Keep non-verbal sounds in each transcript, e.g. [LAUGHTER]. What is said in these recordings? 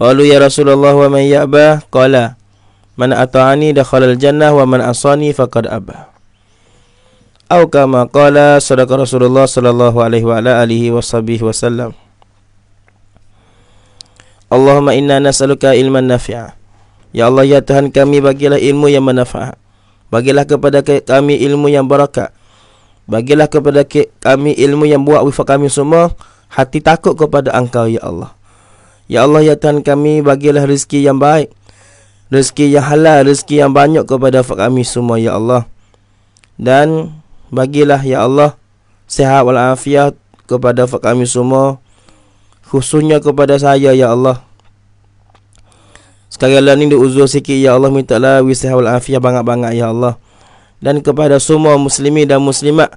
Qalu ya Rasulullah wa man ya'ba? Qala Man ata'ani dakhala al-jannah wa man asani faqad aba. Au kama qala sadaqa Rasulullah sallallahu alaihi wa ala alihi wa sahbihi wa sallam. Allahumma inna nas'aluka ilman nafi'a. Ya Allah ya Tuhan kami bagilah ilmu yang manfaat. Bagilah kepada kami ilmu yang barakah. Bagilah kepada kami ilmu yang buat wifa kami semua hati takut kepada Engkau ya Allah. Ya Allah ya Tuhan kami bagilah rezeki yang baik Rezeki yang halal, rezeki yang banyak kepada kami semua ya Allah Dan bagilah ya Allah Sehat walafiat kepada kami semua Khususnya kepada saya ya Allah Sekali lagi ini uzur sikit ya Allah Minta lah sehat walafiat banyak-banyak ya Allah Dan kepada semua muslimi dan muslimat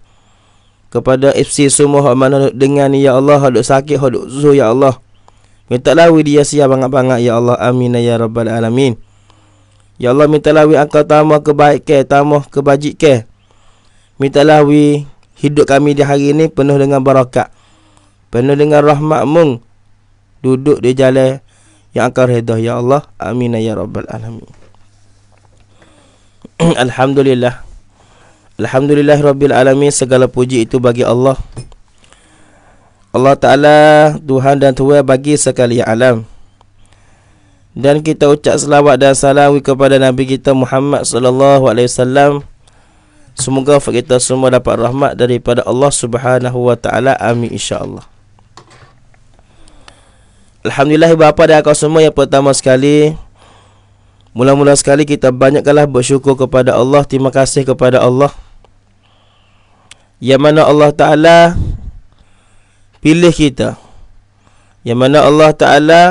kepada FC semua hak mana dengan ya Allah hak sakit hak ya Allah Mintalah dia siap bangat-bangat ya Allah amin ya rabbal alamin. Ya Allah mintalah wi angkat ke, kebaikan, kebajik ke. Mintalah wi hidup kami di hari ini penuh dengan barakat. Penuh dengan rahmat-Mu. Duduk di jalan yang akan redah ya Allah amin ya rabbal alamin. [CLEARS THROAT] Alhamdulillah. Alhamdulillah rabbil alamin segala puji itu bagi Allah. Allah Ta'ala Tuhan dan Tuhan bagi sekali alam Dan kita ucap selawat dan salam kepada Nabi kita Muhammad Sallallahu Alaihi Wasallam. Semoga kita semua dapat rahmat daripada Allah Subhanahu Wa Ta'ala Amin insyaAllah Alhamdulillah ibu bapa dan kau semua yang pertama sekali Mula-mula sekali kita banyaklah bersyukur kepada Allah Terima kasih kepada Allah Yang mana Allah Ta'ala Allah Ta'ala pilih kita yang mana Allah Ta'ala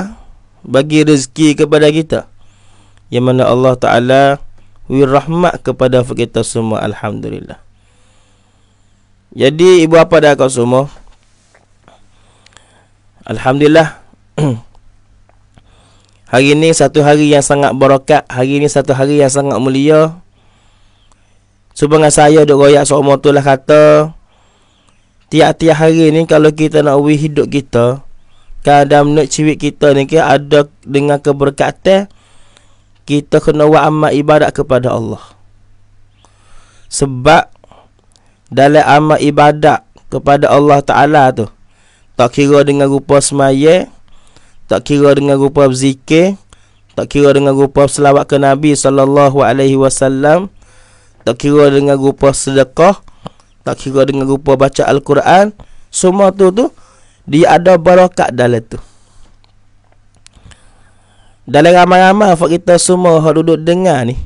bagi rezeki kepada kita yang mana Allah Ta'ala wirrahmat kepada kita semua Alhamdulillah jadi ibu apa dah kau semua Alhamdulillah [CLEARS THROAT] hari ini satu hari yang sangat berokat hari ini satu hari yang sangat mulia Sebab dengan saya duk royak semua tu lah kata tiap-tiap hari ni kalau kita nak ui hidup kita kadang kan nak ciwik kita ni ke ada dengan keberkatan kita kena buat amal ibadat kepada Allah sebab dalam amal ibadat kepada Allah Ta'ala tu tak kira dengan rupa semaya tak kira dengan rupa berzikir tak kira dengan rupa selawat ke Nabi Sallallahu Alaihi Wasallam tak kira dengan rupa sedekah tak kira dengan rupa baca al-Quran semua tu tu dia ada barakat dalam tu dalam ramai-ramai fak kita semua hak duduk dengar ni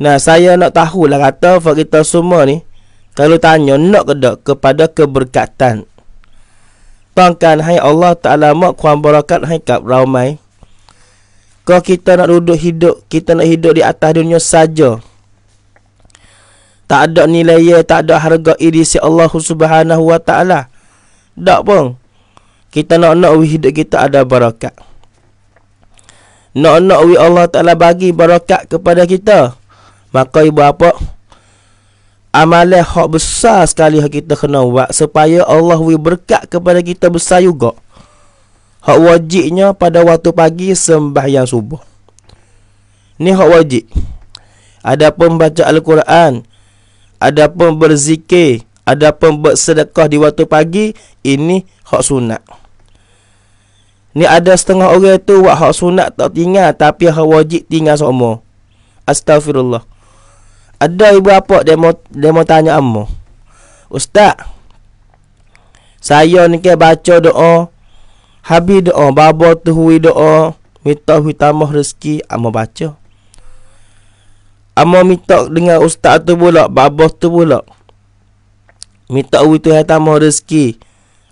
nah saya nak tahu lah kata fak kita semua ni kalau tanya nak ke tak kepada keberkatan tangkan hai Allah Ta'ala mak kuam barakat hai kap ramai Kau kita nak duduk hidup Kita nak hidup di atas dunia saja tak ada nilai ya, tak ada harga iri si Allah Subhanahu wa taala Tak pun kita nak nak hidup kita ada barakat nak nak wi Allah taala bagi barakat kepada kita maka ibu apa amalan hak besar sekali hak kita kena buat supaya Allah wi berkat kepada kita besar juga hak wajibnya pada waktu pagi sembahyang subuh ni hak wajib Adapun baca Al-Quran, ada adapun berzikir, adapun bersedekah di waktu pagi, ini hak sunat. Ni ada setengah orang tu buat hak sunat tak tinggal tapi hak wajib tinggal semua. Astagfirullah. Ada ibu apa dia mau dia mau tanya ammu. Ustaz, saya ni ke baca doa habis doa babo tuhui doa minta hui rezeki ammu baca. Amor minta dengan ustaz tu pula Babos tu pula Minta uwi tu hati amor rezeki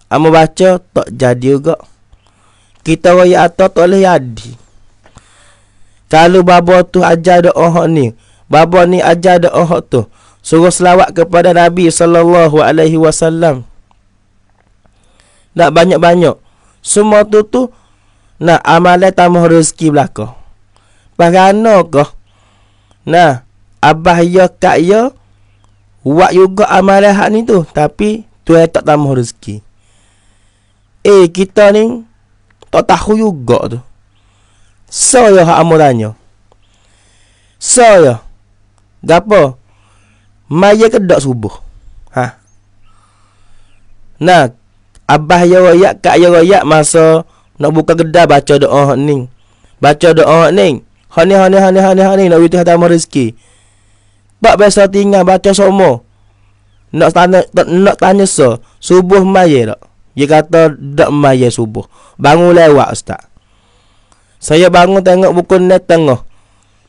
Amor baca Tak jadi juga Kita raya atas tak boleh jadi Kalau babo tu ajar ada orang ni Babo ni ajar ada orang tu Suruh selawat kepada Nabi saw. Nak banyak-banyak Semua tu tu Nak amalan tamah rezeki belakang Bagaimana kau Nah, abah ya kak ya buat juga amalan hak ni tu tapi tu tak tambah rezeki. Eh, kita ni tak tahu juga tu. So ya hak amo tanya. So ya. Gapo? Maya kedok subuh. Ha. Nah, abah ya royak kak ya royak masa nak buka kedai baca doa ning. Baca doa ning. Hani hani hani hani hani nak uti hatamu rezeki. Pak biasa tinggal baca semua. Nak tanya nak tanya so subuh maya tak? Dia kata tak maya subuh. Bangun lewat ustaz. Saya bangun tengok buku net tengah.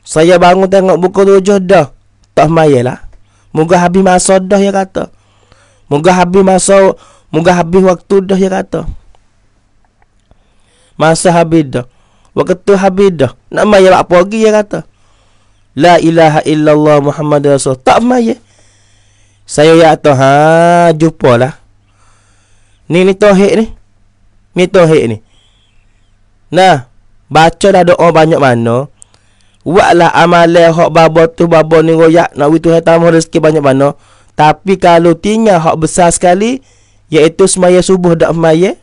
Saya bangun tengok buku tujuh dah. Tak maya lah. Moga habis masa dah dia kata. Moga habis masa moga habis waktu dah dia kata. Masa habis dah. Waktu habis dah. Nak maya apa lagi dia kata. La ilaha illallah Muhammad Rasul. Tak maya. Saya ya tu ha jumpalah. Ni ni tauhid ni. Ni tauhid ni. Nah, baca dah doa banyak mana. Buatlah amal hak babo tu babo ni royak nak witu hatamu rezeki banyak mana. Tapi kalau tinggal hak besar sekali iaitu semaya subuh dak maya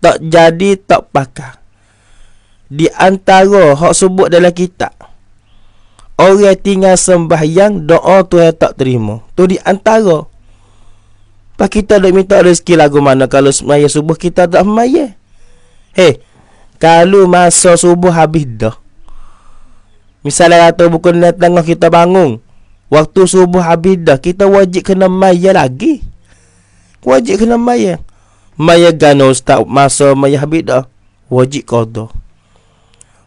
tak jadi tak pakai di antara hak sebut dalam kitab orang tinggal sembahyang doa Tuhan tak terima tu di antara Pak kita dah minta rezeki lagu mana kalau semaya subuh kita tak semaya. Hei, kalau masa subuh habis dah. Misalnya atau bukan net tengah kita bangun. Waktu subuh habis dah, kita wajib kena maya lagi. Wajib kena maya. Maya gano ustaz masa maya habis dah. Wajib kau kodoh.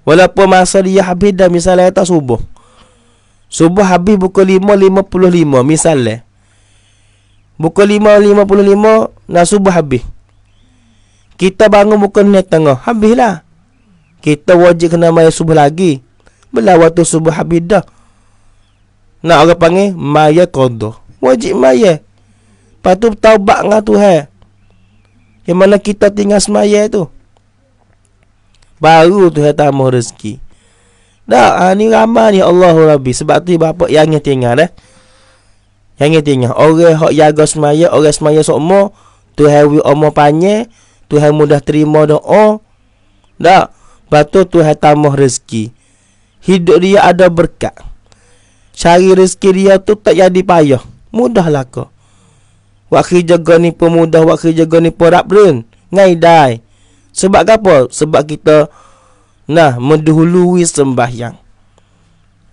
Walaupun masa dia habis dah misalnya tak subuh. Subuh habis lima lima puluh lima, misalnya. lima lima puluh lima nak subuh habis. Kita bangun pukul 9.30 tengah. Habislah. Kita wajib kena mayat subuh lagi. Bila waktu subuh habis dah. Nak orang panggil maya kodoh. Wajib maya. Lepas tu taubat dengan Tuhan. Yang mana kita tinggal semaya tu. Baru tu saya tambah rezeki Dah ha, ni ramai ni Allahu Rabbi Sebab tu bapa yang yang tinggal eh Yang yang tinggal Orang yang jaga semaya Orang semaya semua Tu hewi omoh panjang Tu mudah terima doa Dah Lepas tu tu tambah rezeki Hidup dia ada berkat Cari rezeki dia tu tak jadi payah Mudahlah kau Waktu jaga ni pemudah Waktu jaga ni perak berun Ngai dai sebab apa? Sebab kita nah mendahului sembahyang.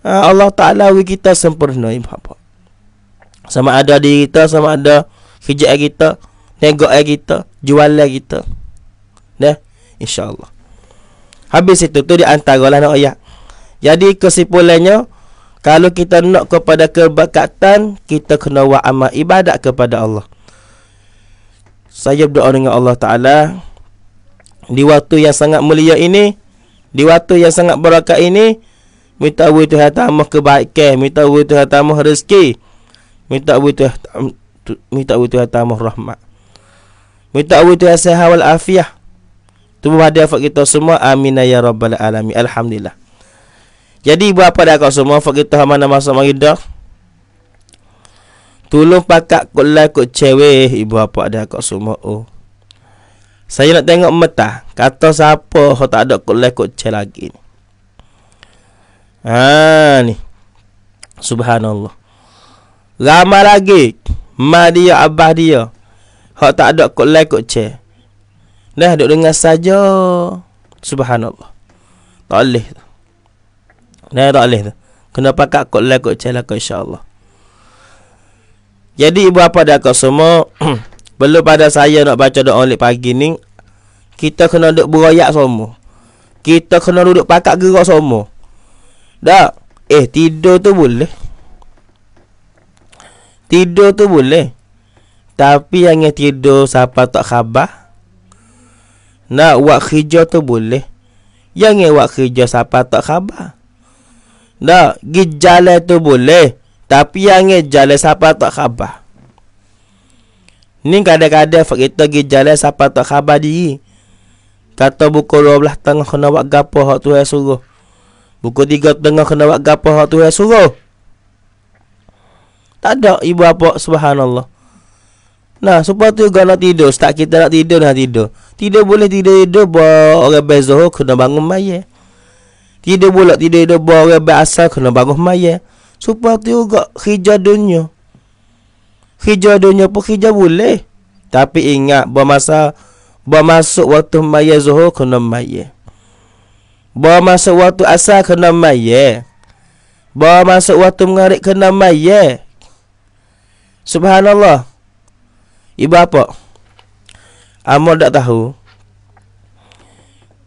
Ha, Allah Ta'ala wi kita sempurna apa? Sama ada diri kita, sama ada kerja kita, nego kita, jualan kita. Nah, insya-Allah. Habis itu tu di antara lah nak ayat. Jadi kesimpulannya kalau kita nak kepada kebakatan, kita kena buat amal ibadat kepada Allah. Saya berdoa dengan Allah Ta'ala di waktu yang sangat mulia ini di waktu yang sangat berkat ini minta Allah Tuhan tambah kebaikan minta Allah Tuhan tambah rezeki minta Allah Tuhan minta Allah Tuhan tambah rahmat minta Allah Tuhan sehat wal afiah tubuh hadiah kita semua amin ya rabbal alamin alhamdulillah jadi buat apa dah kau semua Fakir kita mana masa mari dah Tolong pakak kot lah kot cewek Ibu apa dah kau semua oh. Saya nak tengok mata. Kata siapa kau tak ada kot lekot cek lagi ni. Haa ni. Subhanallah. Ramai lagi. Ma dia, abah dia. Kau tak ada kot lekot cek. Dah duduk dengar saja. Subhanallah. Tak boleh. Dah tak boleh. Kena pakat kot lekot cek lah kau insyaAllah. Jadi ibu apa dia kau semua. [CLEARS THROAT] Perlu pada saya nak baca doa oleh pagi ni Kita kena duduk berayak semua Kita kena duduk pakat gerak semua Tak? Eh tidur tu boleh Tidur tu boleh Tapi yang yang tidur siapa tak khabar Nak buat kerja tu boleh Yang yang buat kerja siapa tak khabar Nak pergi jalan tu boleh Tapi yang yang jalan siapa tak khabar Ni kadang-kadang kereta pergi jalan siapa tak khabar diri. Kata buku 12 tengah kena buat gapo hak tu suruh. Buku 3 tengah kena buat gapo hak tu suruh. Tak ada ibu apa subhanallah. Nah, supaya tu juga nak tidur. tak kita nak tidur, nak tidur. tidak boleh tidur-tidur boleh orang bezoh kena bangun mayat. Tidur boleh tidur-tidur boleh orang berasal kena bangun mayat. Supaya tu juga hijadunya hijau dunia pun hijau boleh. Tapi ingat bermasa masuk waktu maya zuhur kena maya. masuk waktu asal kena maya. masuk waktu mengarik kena maya. Subhanallah. Ibu apa? Amor tak tahu.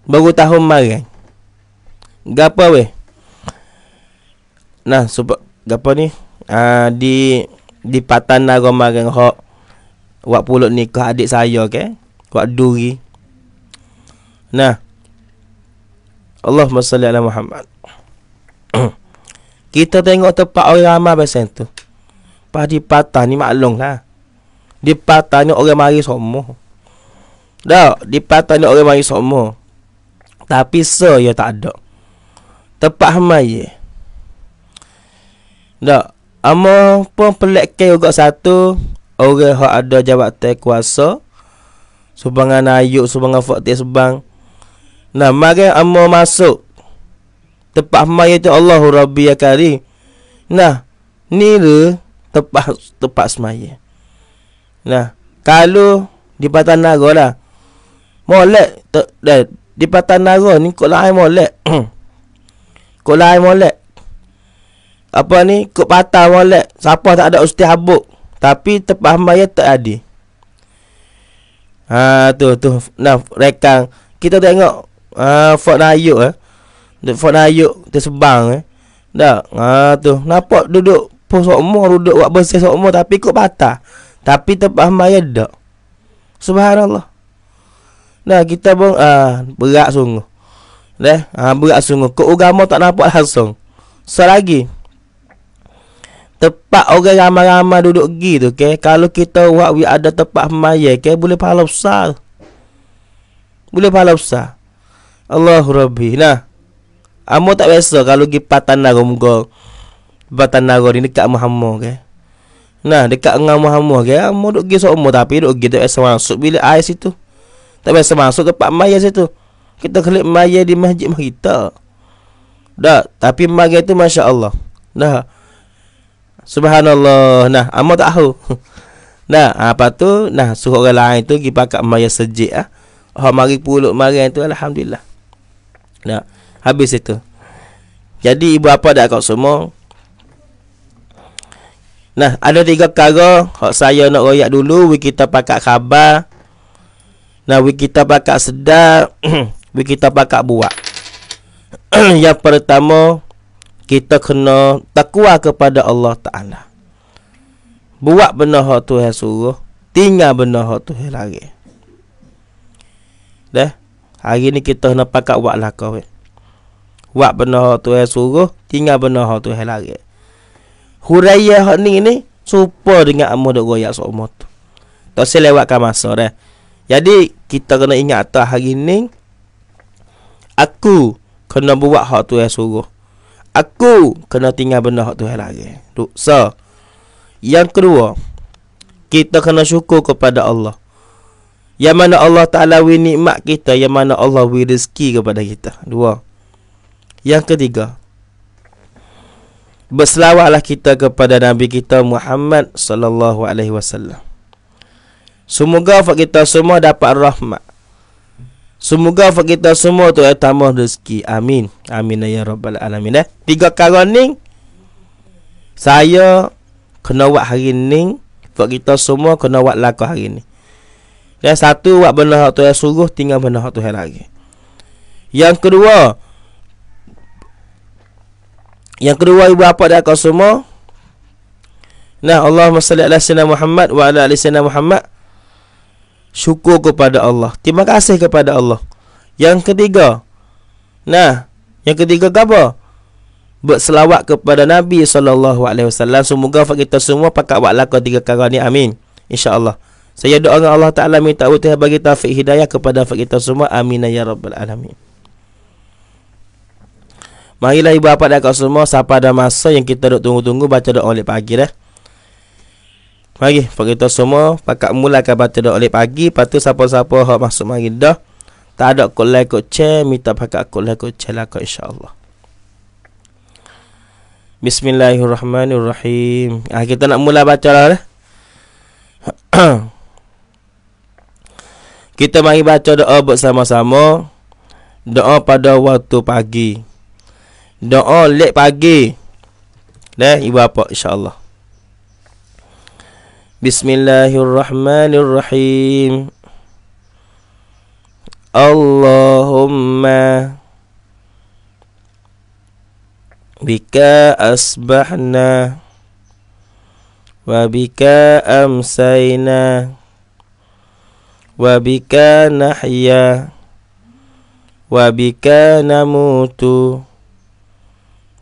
Baru tahu marah. Gapa weh? Nah, sebab gapa ni? Ah, di di patan agama lah geng hok wak pulut ni nikah adik saya ke wak duri nah Allahumma salli ala Muhammad [CLEARS THROAT] kita tengok tempat orang ramai pasal tu pas di patah ni maklum lah di patah ni orang mari semua dah di patah ni orang mari semua tapi saya so, tak ada tempat hamai dah Ama pun pelekkan juga satu Orang yang ada jawatan kuasa Subangan ayuk, subangan fakti subang Nah, mari ama masuk Tepat maya tu Allah Rabbi ya Nah, ni le tepat, tepat semaya Nah, kalau di patah naga lah Molek, di patah naga ni kok lain molek [CLEARS THROAT] Kok lain molek apa ni kok patah molek siapa tak ada ustaz habuk tapi tempat hamba ya tak ada ha tu tu nah rekan kita tengok ha fort nayuk eh fort nayuk tersebang eh dah ha tu nampak duduk pusok umur duduk buat bersih sok tapi kok patah tapi tempat hamba ya dak subhanallah Nah kita pun uh, ha, berat sungguh. Dah, uh, ha, berat sungguh. Kok agama tak nampak langsung. Selagi lagi. Tempat orang ramai-ramai duduk pergi tu okay? Kalau kita buat we ada tempat semayah okay? Boleh pahala besar Boleh pahala besar Allah Rabbi Nah Amor tak biasa kalau pergi patan naro muka Patan naro ni dekat Muhammad okay? Nah dekat dengan Muhammad okay? Amor duduk pergi seumur tapi duduk pergi tak biasa masuk bila air situ Tak biasa masuk ke tempat maya situ Kita klik maya di masjid kita Dah tapi maya tu Masya Allah Dah Subhanallah. Nah, amo tak tahu. [LAUGHS] nah, apa ah, tu? Nah, suruh orang lain tu pergi pakat maya sejik ah. Ha? Oh, mari puluk mari ah, tu alhamdulillah. Nah, habis itu. Jadi ibu apa dak kau semua? Nah, ada tiga perkara hak saya nak royak dulu we kita pakat khabar. Nah, we kita pakat sedar, [CLEARS THROAT] we kita pakat buat. [CLEARS THROAT] Yang pertama, kita kena takwa kepada Allah Ta'ala. Buat benda yang Tuhan suruh, tinggal benda yang Tuhan lari. Dah, hari ni kita kena pakat buat lah kau. Buat benda yang Tuhan suruh, tinggal benda yang Tuhan lari. Huraya ni ni, supa dengan amuh dok royak semua tu. Tak selewatkan masa dah. Jadi, kita kena ingat atas hari ni, aku kena buat hak Tuhan suruh aku kena tinggal benda hak Tuhan lagi. Duksa. Yang kedua, kita kena syukur kepada Allah. Yang mana Allah Ta'ala beri nikmat kita Yang mana Allah beri rezeki kepada kita Dua Yang ketiga Berselawatlah kita kepada Nabi kita Muhammad Sallallahu Alaihi Wasallam. Semoga kita semua dapat rahmat Semoga buat kita semua tu eh, tambah rezeki. Amin. Amin ya rabbal alamin eh. Tiga perkara ni saya kena buat hari ni buat kita semua kena buat laku hari ni. Dan ya, satu buat benda hak tu suruh tinggal benda hak tu lagi. Yang kedua yang kedua ibu bapa dan kau semua. Nah, Allahumma salli ala sayyidina Muhammad wa ala ali sayyidina Muhammad syukur kepada Allah, terima kasih kepada Allah. Yang ketiga. Nah, yang ketiga ke apa? Berselawat kepada Nabi sallallahu alaihi wasallam. Semoga kita semua pakai buat lakon tiga perkara ni. Amin. Insya-Allah. Saya doa dengan Allah Taala minta utih bagi taufik hidayah kepada kita semua. Amin ya rabbal alamin. Marilah ibu bapa dan kakak semua Siapa ada masa yang kita duduk tunggu-tunggu Baca doa oleh pagi dah Pagi, pagi kita semua pakat mulakan baca doa oleh pagi, patu siapa-siapa hak masuk pagi dah. Tak ada kot lain kot minta pakat kot lain kot cek lah insyaAllah. Bismillahirrahmanirrahim. Ah, kita nak mula baca lah. Eh? [CLEARS THROAT] kita mari baca doa bersama-sama. Doa pada waktu pagi. Doa lek pagi. Dah, ibu apa insyaAllah. بسم الله الرحمن الرحيم اللهم بك أصبحنا وبك أمسينا وبك نحيا وبك نموت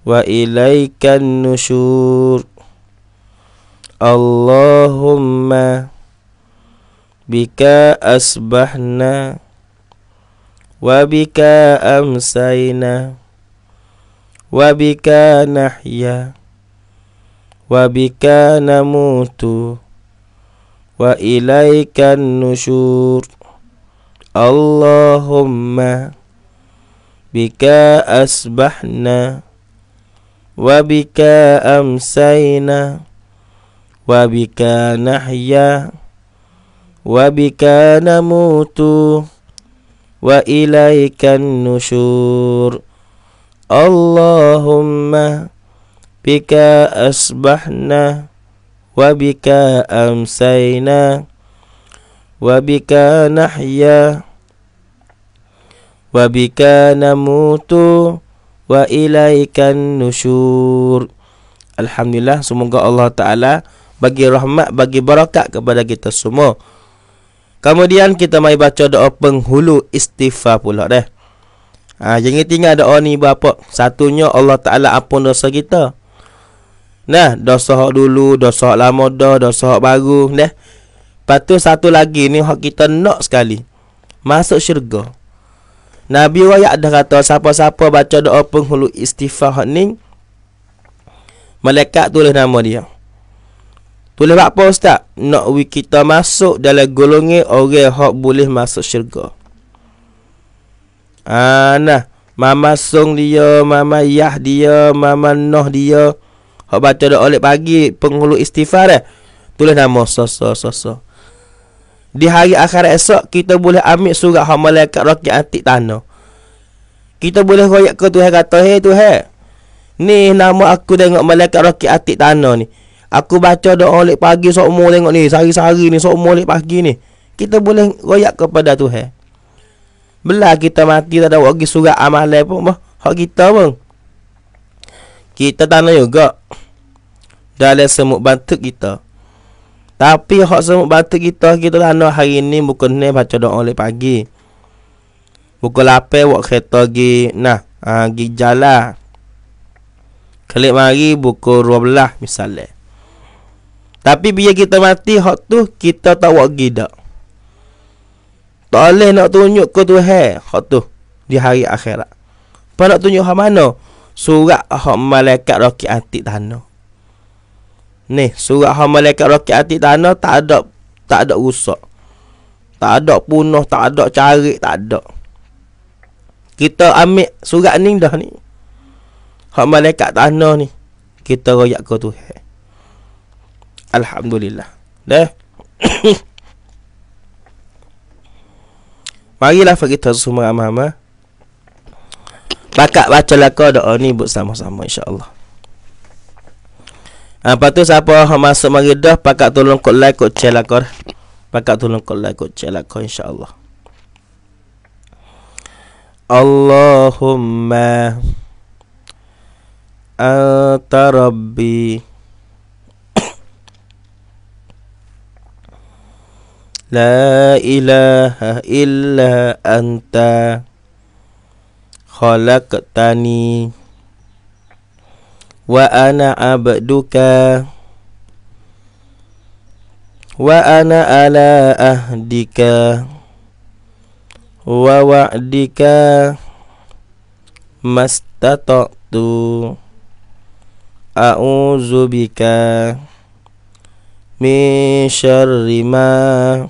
وإليك النشور Allahumma Bika asbahna Wabika amsayna Wabika nahya Wabika namutu Wa ilaika nushur. Allahumma Bika asbahna Wabika amsayna Wabika amsayna Wabika nahya Wabika namutu Wa ilaikan nusyur Allahumma Bika asbahna Wabika amsayna Wabika nahya Wabika namutu Wa ilaikan nusyur Alhamdulillah semoga Allah Ta'ala bagi rahmat, bagi barakat kepada kita semua. Kemudian kita mai baca doa penghulu istighfar pula deh. Ha, jangan tinggal doa ni berapa. Satunya Allah Ta'ala apun dosa kita. Nah, dosa hak dulu, dosa hak lama dah, dosa hak baru deh. Lepas tu satu lagi ni hak kita nak sekali. Masuk syurga. Nabi Raya dah kata siapa-siapa baca doa penghulu istighfar hak ni. Malaikat tulis nama dia. Tulis apa ustaz? Nak kita masuk dalam golongan orang hok boleh masuk syurga. Ah nah, mama song dia, mama yah dia, mama noh dia. Hok baca doa oleh pagi penghulu istighfar eh. Tulis nama so so so so. Di hari akhir esok kita boleh ambil surat hok malaikat rakyat atik tanah. Kita boleh royak ke Tuhan kata, "Hei Tuhan, ni nama aku dengan malaikat rakyat atik tanah ni." Aku baca doa oleh pagi sok mo tengok ni, sehari-hari ni sok mo lek pagi ni. Kita boleh royak kepada Tuhan. Belah kita mati tak ada lagi surat amalan pun bah. Hak kita pun. Kita tanya juga. Dalam semut batuk kita. Tapi hak semut batuk kita kita tanya hari ini bukan ni baca doa oleh pagi. Pukul lape wak kereta gi nah, ah gi jalan. Kelik mari pukul 12 misalnya. Tapi bila kita mati hak tu kita tak buat gidak. Tak boleh nak tunjuk ke Tuhan hak tu di hari akhirat. Apa nak tunjuk hak mana? Surat hak malaikat rakyat atik tanah. Ni, surat hak malaikat rakyat atik tanah tak ada tak ada rusak. Tak ada punah, tak ada carik, tak ada. Kita ambil surat ni dah ni. Hak malaikat tanah ni kita royak ke Tuhan. Alhamdulillah Dah [COUGHS] Marilah kita semua ramah-ramah Pakat baca lah kau doa ni buat sama-sama insyaAllah ha, Lepas tu siapa yang masuk mari dah Pakat tolong kot like kot cek lah kau Pakat tolong kot like kot cek lah kau insyaAllah Allahumma Atarabbi Atarabbi La ilaha illa anta khalaqtani wa ana abduka wa ana ala ahdika wa wa'dika mastata'tu a'udzu bika min syarri ma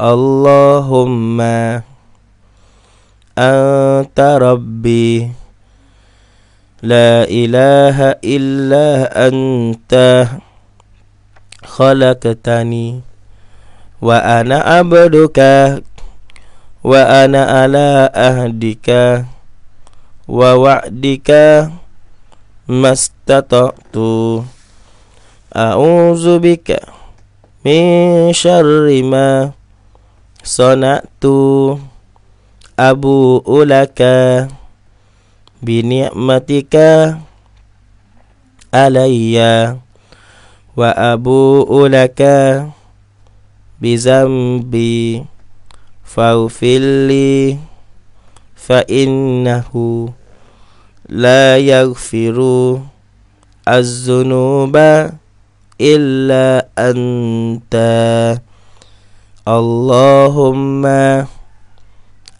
Allahumma anta rabbi la ilaha illa anta khalaqtani wa ana abduka wa ana ala ahdika wa wa'dika mastata'tu a'udzu min syarri ma Sona tu abu ulaka binikmatika alayya wa abu ulaka bizambi faufilli fa innahu la yaghfiru az-zunuba illa anta Allahumma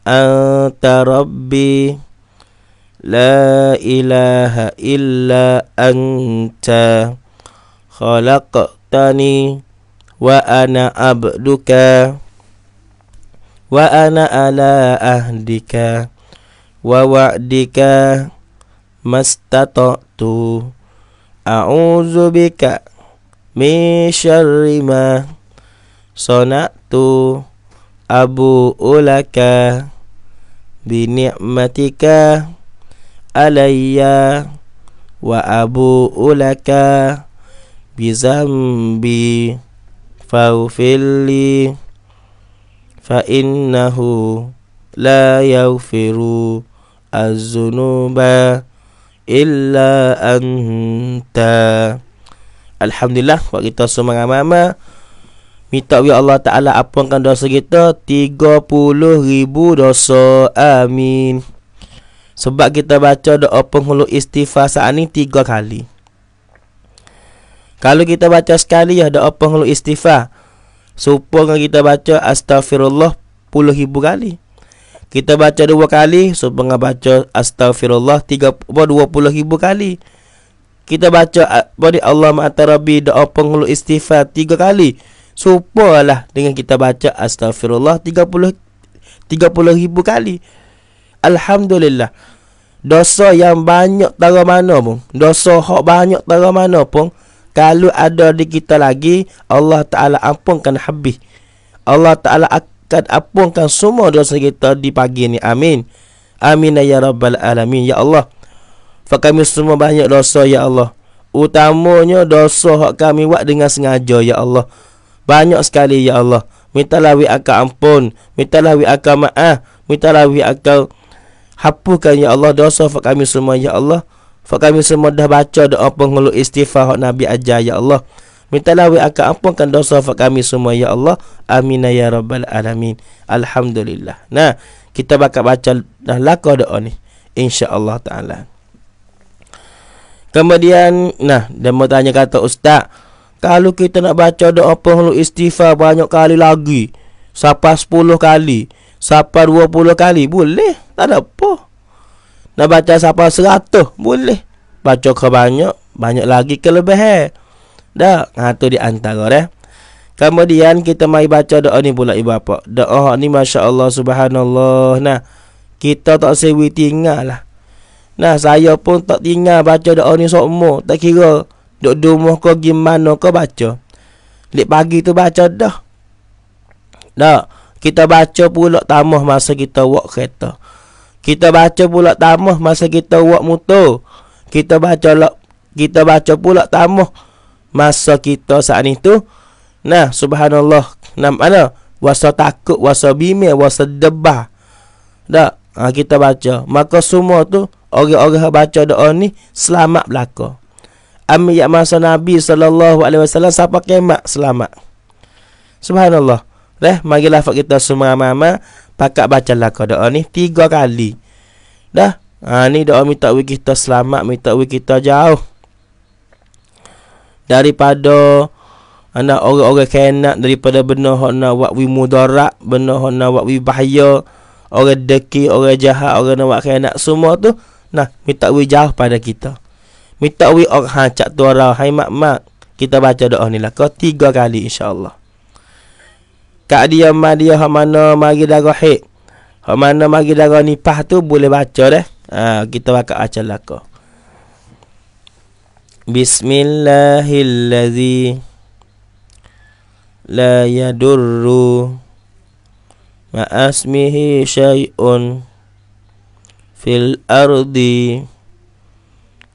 anta rabbi la ilaha illa anta khalaqtani wa ana abduka wa ana ala ahdika wa wa'dika mastata'tu a'udzu bika min syarri ma sonatu abu ulaka binikmatika alayya wa abu ulaka bizambi faufilli fa innahu la yaghfiru az-zunuba illa anta Alhamdulillah waktu kita semua mama ramai Minta biar Allah Ta'ala apungkan dosa kita ribu dosa Amin Sebab kita baca doa penghulu istighfar saat ini tiga kali Kalau kita baca sekali ya doa penghulu istighfar supaya kita baca astagfirullah puluh ribu kali Kita baca dua kali Supongan baca astagfirullah tiga, dua puluh ribu kali kita baca eh, body Allah mata rabbi doa penghulu istighfar tiga kali Supalah dengan kita baca Astagfirullah 30 30 ribu kali Alhamdulillah Dosa yang banyak tara mana pun Dosa hak banyak tara mana pun Kalau ada di kita lagi Allah Ta'ala ampunkan habis Allah Ta'ala akan ampunkan semua dosa kita di pagi ni Amin Amin ya Rabbal Alamin Ya Allah Fakami semua banyak dosa Ya Allah Utamanya dosa hak kami buat dengan sengaja Ya Allah banyak sekali ya Allah. Mintalah wi akal ampun, mintalah wi akal maaf, mintalah wi akal hapuskan ya Allah dosa fa kami semua ya Allah. Fa kami semua dah baca doa pengeluh istighfar hak Nabi aja ya Allah. Mintalah wi akal ampunkan dosa fa kami semua ya Allah. Amin ya rabbal alamin. Alhamdulillah. Nah, kita bakal baca dah lakau doa ni insya-Allah taala. Kemudian nah dia mau tanya kata ustaz kalau kita nak baca doa penghulu istighfar banyak kali lagi. Sapa 10 kali. Sapa 20 kali. Boleh. Tak ada apa. Nak baca sapa 100. Boleh. Baca ke banyak. Banyak lagi kelebihan. Dah. Nah, itu di antara. Eh. Kemudian kita mai baca doa ni pula ibu bapa. Doa ni Masya Allah Subhanallah. Nah. Kita tak sewi tinggal lah. Nah, saya pun tak tinggal baca doa ni sokmo. Tak kira. Duk di rumah kau pergi mana kau baca. Lik pagi tu baca dah. Dah. Kita baca pula tamah masa kita buat kereta. Kita baca pula tamah masa kita buat motor. Kita baca lah. Kita baca pula tamah masa kita saat ni tu. Nah, subhanallah. Nah, mana? Wasa takut, wasa bimbing, wasa debah. Dah. Ha, kita baca. Maka semua tu, orang-orang baca doa ni selamat belakang. Ami yak masa Nabi sallallahu alaihi wasallam siapa kemak selamat. Subhanallah. Dah magilah lafaz kita semua mama pakak bacalah kau doa ni tiga kali. Dah. Ha ni doa minta wik kita selamat, minta wik kita jauh. Daripada anda orang-orang kena daripada benda hok nak buat wi mudarat, benda hok nak buat wi bahaya, orang deki, orang jahat, orang nak kena semua tu. Nah, minta wik jauh pada kita. Minta wi orha cak tu hai mak mak. Kita baca doa ni lah. Kau tiga kali insyaAllah. Kak dia ma dia ha mana mari darah hik. Ha mana mari darah nipah tu boleh baca deh. Ha, kita bakal baca lah kau. Bismillahillazi la yadurru maasmihi asmihi fil ardi.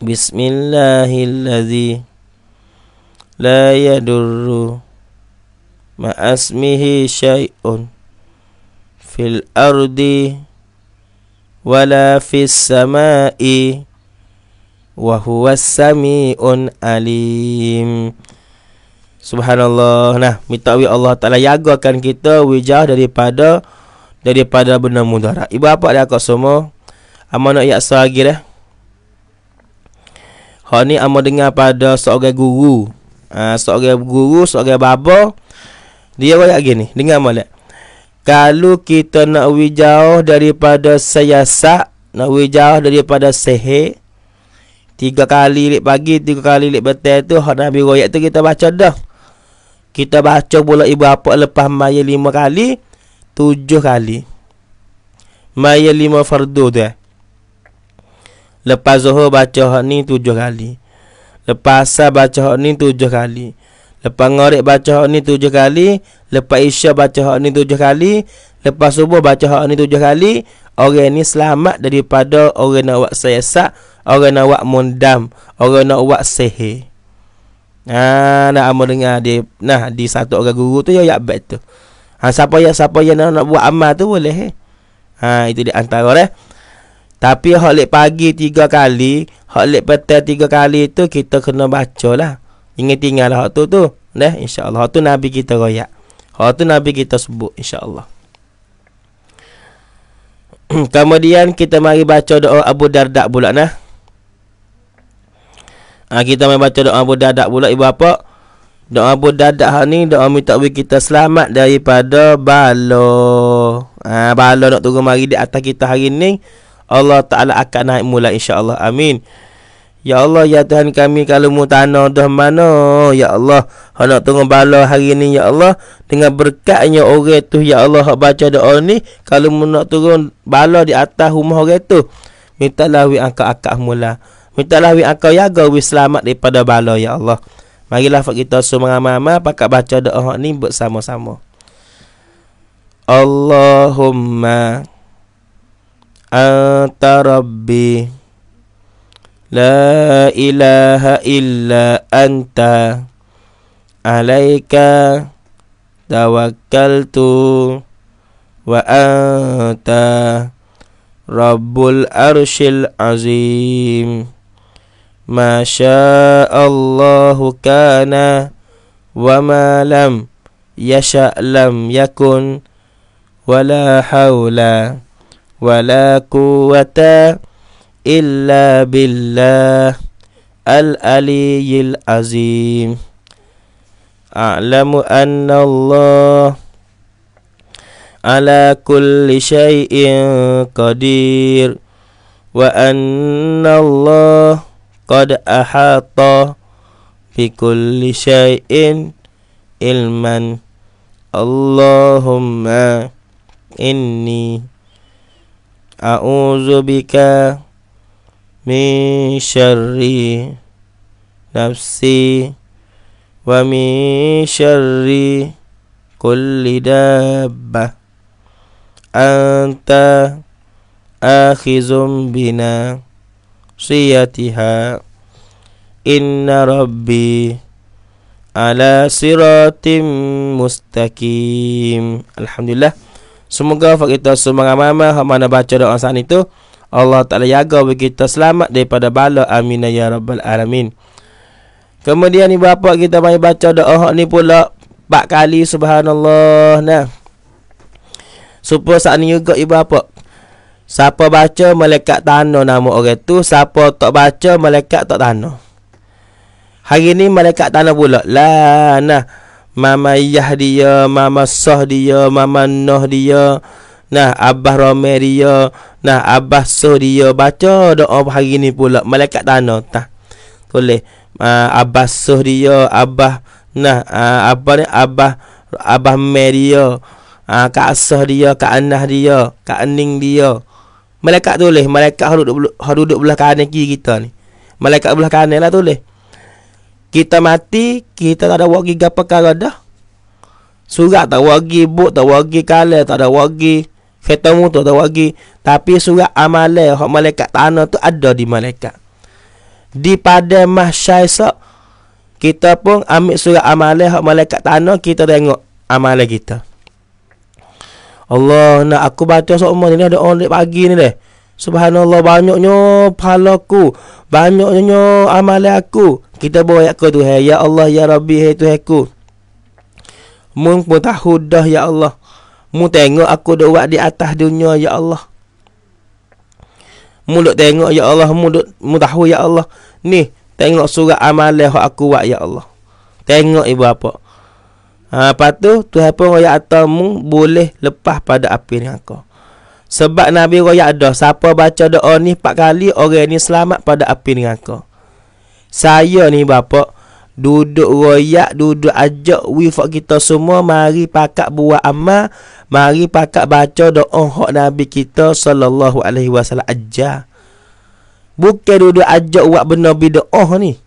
بسم la الذي لا يضر مع اسمه شيء في الارض ولا في السماء وهو alim. Subhanallah. Nah, minta wi Allah Taala jagakan kita wijah daripada daripada benda mudarat. Ibu bapa, dia kau semua? Amanah yang sahih eh? Ha ni ama dengar pada seorang guru. Ha, seorang guru, seorang baba. Dia royak gini, dengar molek. Kalau kita nak wi jauh daripada siasat, nak wi jauh daripada sehe, tiga kali lik pagi, tiga kali lik petang tu hak Nabi royak tu kita baca dah. Kita baca pula ibu apa lepas maya lima kali, tujuh kali. Maya lima fardu tu eh. Lepas zuhur baca ni tujuh kali. Lepas asar baca ni tujuh kali. Lepas ngorek baca ni tujuh kali. Lepas isya baca ni tujuh kali. Lepas subuh baca ni tujuh kali. Orang ni selamat daripada orang nak buat sesak. Orang nak buat mundam. Orang nak buat seher. Nah, nak amal dengar di nah di satu orang guru tu ya yak tu. Ha siapa yang siapa yang nak, nak buat amal tu boleh eh. Ha itu di antara eh. Tapi hak lek pagi tiga kali, hak lek petang tiga kali tu kita kena baca lah. Ingat tinggal hak tu tu. Dah, insya-Allah tu nabi kita royak. Hak tu nabi kita sebut insya-Allah. [CLEARS THROAT] Kemudian kita mari baca doa Abu Dardak pula nah. Ha, kita mari baca doa Abu Dardak pula ibu bapa. Doa Abu Dardak ni doa minta kita selamat daripada bala. Ah ha, bala nak turun mari di atas kita hari ni. Allah Ta'ala akan naik mula insya Allah Amin Ya Allah ya Tuhan kami kalau mu tanah dah mana ya Allah hendak tunggu bala hari ni ya Allah dengan berkatnya orang tu ya Allah hak baca doa ni kalau mu nak turun bala di atas rumah orang tu mintalah wi angka akak mula mintalah wi angka jaga wi selamat daripada bala ya Allah marilah fak kita semua ramai-ramai pakak baca doa ni bersama-sama Allahumma أنت ربي لا إله إلا أنت عليك توكلت وأنت رب العرش العظيم ما شاء الله كان وما لم يشأ لم يكن ولا حول ولا قوة إلا بالله الألي العظيم أعلم أن الله على كل شيء قدير وأن الله قد أحاط بكل شيء علما اللهم إني أعوذ بك من شر نفسي ومن شر كل دابة أنت آخذ بناصيتها إن ربي على صراط مستقيم الحمد لله Semoga kita semua ngamama ramai mana baca doa saat itu. Allah Ta'ala jaga bagi kita selamat daripada bala. Amin ya Rabbal Alamin. Kemudian ibu bapa kita mai baca doa ni pula. Empat kali subhanallah. Nah. Supaya saat ni juga ibu bapa. Siapa baca malaikat tanah nama orang tu. Siapa tak baca malaikat tak tanah. Hari ni malaikat tanah pula. Lah nah mama yah dia mama sah dia mama noh dia nah abah romer dia nah abah sah dia baca doa hari ni pula malaikat tanah tah boleh uh, ah, abah sah dia abah nah uh, ah, abah ni abah abah meria uh, ah, kak sah dia kak anah dia kak aning dia malaikat tu malaikat harus duduk duduk belah kanan kiri kita ni malaikat belah kanan lah tu kita mati, kita tak ada wagi gapa perkara dah. Surat tak wagi, buk tak wagi, kala tak ada wagi. Kereta tu tak ada wagi. Tapi surat amale, hak malaikat tanah tu ada di malaikat. Di pada mahsyai sok, kita pun ambil surat amale, hak malaikat tanah, kita tengok amale kita. Allah nak aku baca sok ni ada orang pagi ni deh. Subhanallah banyaknya pahalaku. Banyaknya amal aku. Kita bawa ayat ke tu. Hey. Ya Allah, Ya Rabbi, Hei tu aku. Mung pun tahu dah, Ya Allah. Mu tengok aku dah buat di atas dunia, Ya Allah. Mu duk tengok, Ya Allah. Mu duk, mu tahu, Ya Allah. Ni, tengok surat amal yang aku buat, Ya Allah. Tengok ibu apa. Ha, lepas tu, tu apa yang atamu boleh lepas pada api ni aku. Sebab Nabi royak dah Siapa baca doa ni empat kali Orang ni selamat pada api neraka Saya ni bapak Duduk royak Duduk ajak wifak kita semua Mari pakak buah amal Mari pakak baca doa hak Nabi kita Sallallahu alaihi wasallam ajar Bukan duduk ajak buat benda bida oh ni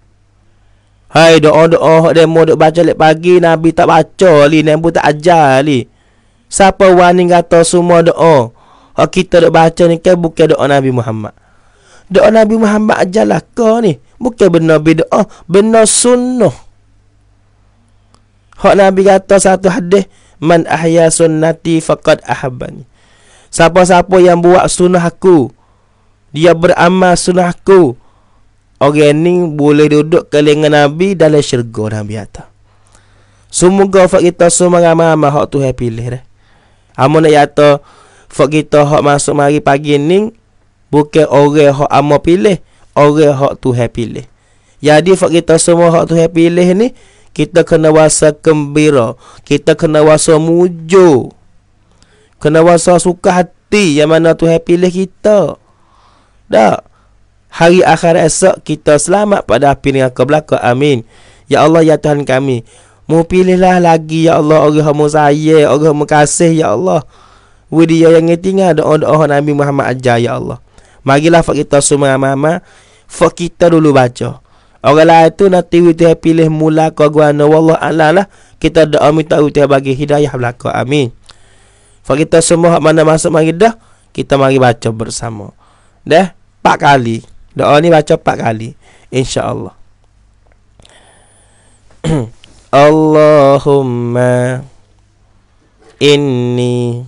Hai doa doa hak demo duk baca lek pagi Nabi tak baca li Nabi tak ajar li Siapa wani kata semua doa Hak oh, kita dok baca ni kan bukan doa Nabi Muhammad. Doa Nabi Muhammad ajalah kau ni? Bukan benar bida, oh, benar sunnah. Hak Nabi kata satu hadis, man ahya sunnati faqad ahabbani. Siapa-siapa yang buat sunnah aku, dia beramal sunnah aku. Orang ni boleh duduk kelingan Nabi dalam syurga Nabi kata. Semoga fak kita semua ramai-ramai tu Tuhan pilih dah. Amun nak yata, Fak kita hak masuk mari pagi ni bukan orang hak amo pilih, orang hak Tuhan pilih. Jadi fak kita semua hak Tuhan pilih ni kita kena wasa gembira, kita kena wasa mujo. Kena wasa suka hati yang mana tu Tuhan pilih kita. Dak. Hari akhir esok kita selamat pada api dengan kebelaka. Amin. Ya Allah ya Tuhan kami. Mu pilihlah lagi ya Allah orang hamba saya, orang hamba kasih ya Allah. Wadi ya yang tinggal doa-doa Nabi Muhammad ajar ya Allah. Magilah fak kita semua mama, fak kita dulu baca. Orang lain tu nanti wujud pilih mula kau gua. wallah Allah lah. Kita doa minta wujud bagi hidayah belaka. Amin. Fak kita semua mana masuk mari dah, kita mari baca bersama. Dah, Pak kali. Doa ni baca empat kali. Allah. [CLEARS THROAT] Allahumma inni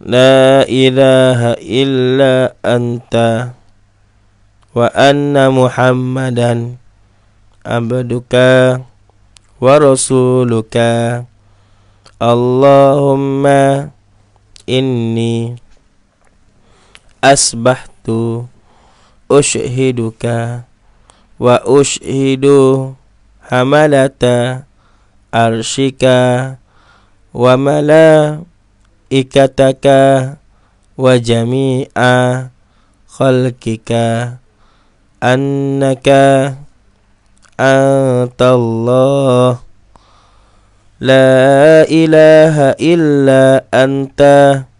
La ilaha illa anta Wa anna muhammadan Abduka Wa rasuluka Allahumma Inni Asbahtu Ushiduka Wa ushidu Hamalata Arshika Wa malam ikataka wa jami'a khalkika annaka antallah la ilaha illa anta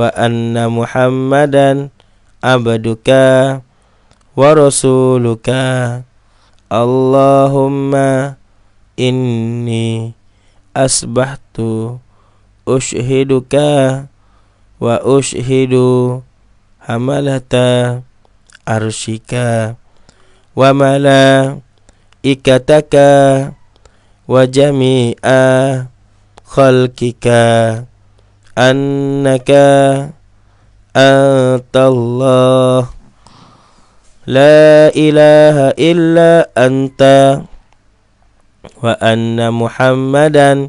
wa anna muhammadan abduka wa rasuluka Allahumma inni asbahtu ushiduka wa ushidu hamalata arshika wa mala ikataka wa jami'a khalkika annaka antallah la ilaha illa anta wa anna muhammadan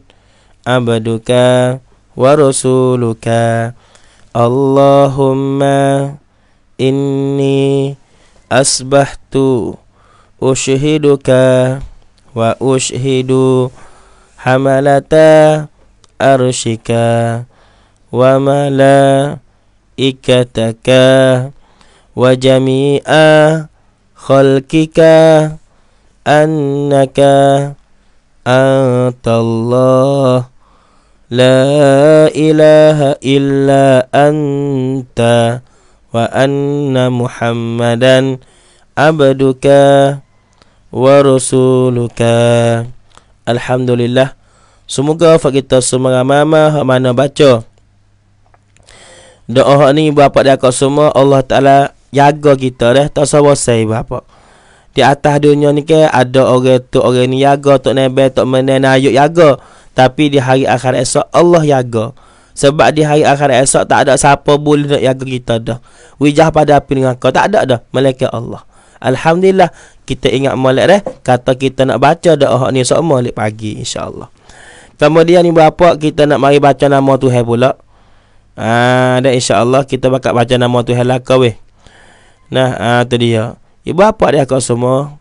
abduka ورسولك اللهم إني أصبحت أشهدك وأشهد حملة أرشك وملائكتك وجميع خلقك أنك أنت الله لا إله إلا أنت وأن محمدا عبدك ورسولك الحمد Alhamdulillah. Semoga Fak kita semua mama mana baca Doa ni berapa dia kau semua Allah Ta'ala jaga kita dah Tak sabar saya berapa di atas dunia ni ke ada orang tu orang ni jaga tok nebe tok menen ayuk jaga tapi di hari akhir esok Allah jaga sebab di hari akhir esok tak ada siapa boleh nak jaga kita dah wijah pada api dengan kau tak ada dah malaikat Allah alhamdulillah kita ingat molek eh kata kita nak baca oh ni esok molek pagi insyaallah kemudian ni berapa kita nak mari baca nama Tuhan pula ah dan insyaallah kita bakal baca nama Tuhan lah kau weh nah ah tu dia Ibu ya, apa dia kau semua?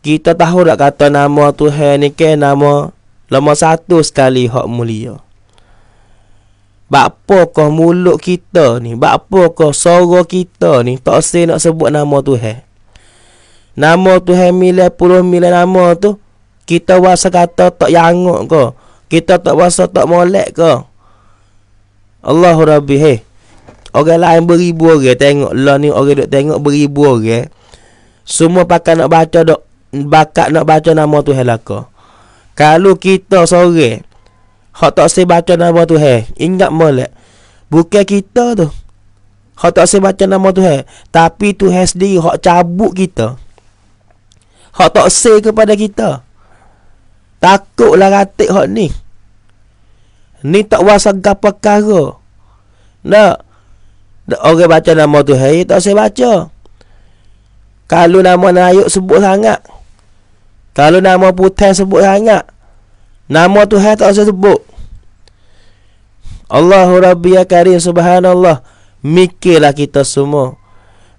Kita tahu tak kata nama tu Tuhan ni ke nama lama satu sekali hak mulia. Bakpo kau mulut kita ni, bakpo kau sorok kita ni tak sen nak sebut nama tu Tuhan. Nama tu Tuhan mila puluh mila nama tu kita wasa kata tak yangok kau Kita tak wasa tak molek ko. Allahu Rabbi. Hey. Orang lain beribu orang tengok lah ni orang duk tengok beribu orang. Semua pakar nak baca dok bakat nak baca nama Tuhan laka. Kalau kita sore hak tak sempat baca nama he, ingat molek. Bukan kita tu. Hak tak sempat baca nama he, tapi Tuhan sendiri hak cabut kita. Hak tak se kepada kita. Takutlah ratik hak ni. Ni tak wasa gapa kara. Nak. Orang baca nama tu. he, ya tak saya baca. Kalau nama Nayuk sebut sangat. Kalau nama Putih sebut sangat. Nama Tuhan tak usah sebut. Allahu Rabbi ya Karim subhanallah. Mikirlah kita semua.